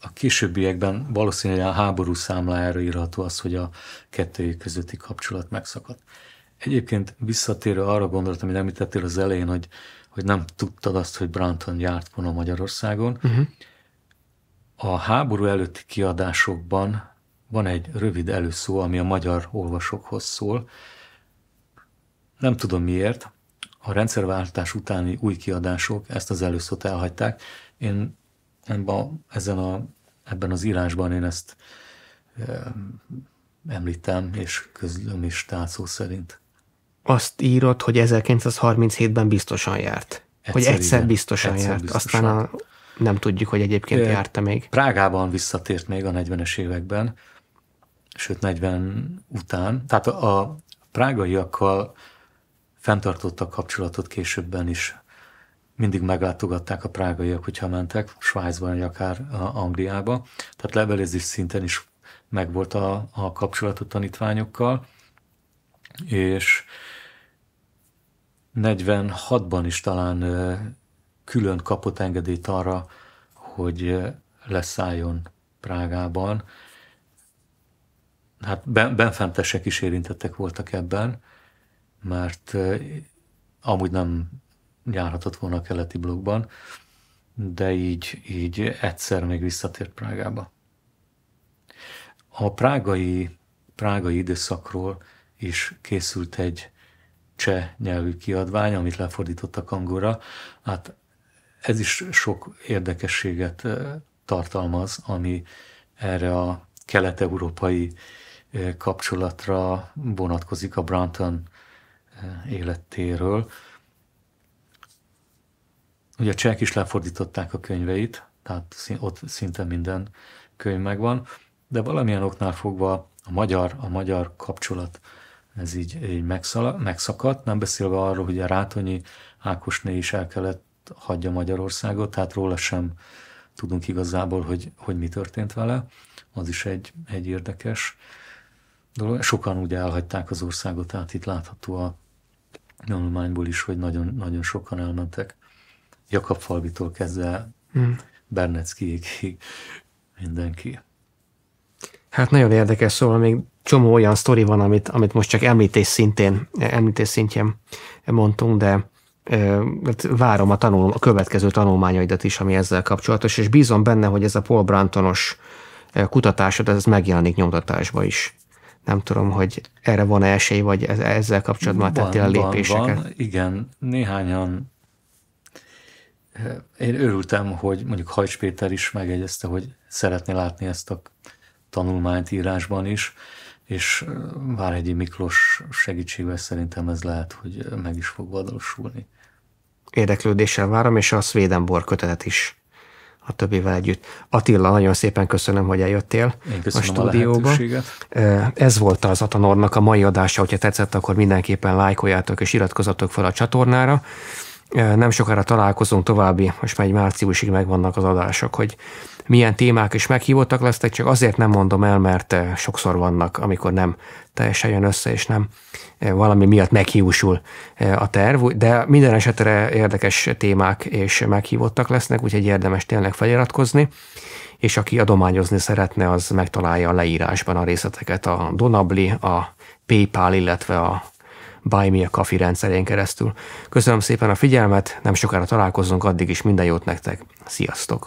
a későbbiekben valószínűleg a háború számlájára írható az, hogy a kettőjük közötti kapcsolat megszakadt. Egyébként visszatérő arra gondolat, amit említettél az elején, hogy, hogy nem tudtad azt, hogy Branton járt volna Magyarországon. Uh-huh. A háború előtti kiadásokban van egy rövid előszó, ami a magyar olvasókhoz szól. Nem tudom miért, a rendszerváltás utáni új kiadások ezt az előszót elhagyták. Én ebben, ezen a, ebben az írásban én ezt e, említem, és közlöm is tátszó szerint. Azt írod, hogy 1937-ben biztosan járt. Egyszer, hogy egyszer igen, biztosan egyszer járt. Biztosan. Aztán a, nem tudjuk, hogy egyébként e, járta még. Prágában visszatért még a 40-es években, sőt 40 után. Tehát a, a prágaiakkal fenntartotta kapcsolatot későbben is mindig meglátogatták a prágaiak, hogyha mentek, Svájcban vagy akár Angliába, tehát levelezés szinten is megvolt a, a kapcsolat a tanítványokkal, és 46-ban is talán külön kapott engedélyt arra, hogy leszálljon Prágában. Hát benfentesek is érintettek voltak ebben, mert amúgy nem járhatott volna a keleti blokkban, de így, így egyszer még visszatért Prágába. A prágai, prágai időszakról is készült egy cseh nyelvű kiadvány, amit lefordítottak angolra. Hát ez is sok érdekességet tartalmaz, ami erre a kelet-európai kapcsolatra vonatkozik a Branton életéről. Ugye a csehek is lefordították a könyveit, tehát ott szinte minden könyv megvan, de valamilyen oknál fogva a magyar, a magyar kapcsolat ez így, így megszala, megszakadt, nem beszélve arról, hogy a Rátonyi Ákosné is el kellett hagyja Magyarországot, tehát róla sem tudunk igazából, hogy, hogy mi történt vele. Az is egy, egy érdekes dolog. Sokan ugye elhagyták az országot, tehát itt látható a nyomlományból is, hogy nagyon, nagyon sokan elmentek Jakab Falvitól kezdve hmm. Berneckiékig mindenki. Hát nagyon érdekes, szóval még csomó olyan sztori van, amit, amit most csak említés szintén, említés szintjén mondtunk, de hát várom a, tanul, a következő tanulmányaidat is, ami ezzel kapcsolatos, és bízom benne, hogy ez a Paul Brantonos kutatásod, ez megjelenik nyomtatásba is. Nem tudom, hogy erre van-e esély, vagy ezzel kapcsolatban tettél a lépéseket. Van, van. Igen, néhányan én örültem, hogy mondjuk Hajcs Péter is megegyezte, hogy szeretné látni ezt a tanulmányt írásban is, és Várhegyi Miklós segítségével szerintem ez lehet, hogy meg is fog valósulni. Érdeklődéssel várom, és a Swedenborg kötetet is a többivel együtt. Attila, nagyon szépen köszönöm, hogy eljöttél Én a stúdióba. A Ez volt az Atanornak a mai adása, hogyha tetszett, akkor mindenképpen lájkoljátok és iratkozatok fel a csatornára nem sokára találkozunk további, most már egy márciusig megvannak az adások, hogy milyen témák is meghívottak lesznek, csak azért nem mondom el, mert sokszor vannak, amikor nem teljesen jön össze, és nem valami miatt meghiúsul a terv, de minden esetre érdekes témák és meghívottak lesznek, úgyhogy érdemes tényleg feliratkozni, és aki adományozni szeretne, az megtalálja a leírásban a részleteket a Donabli, a PayPal, illetve a Buy Me a Coffee rendszerén keresztül. Köszönöm szépen a figyelmet, nem sokára találkozunk, addig is minden jót nektek. Sziasztok!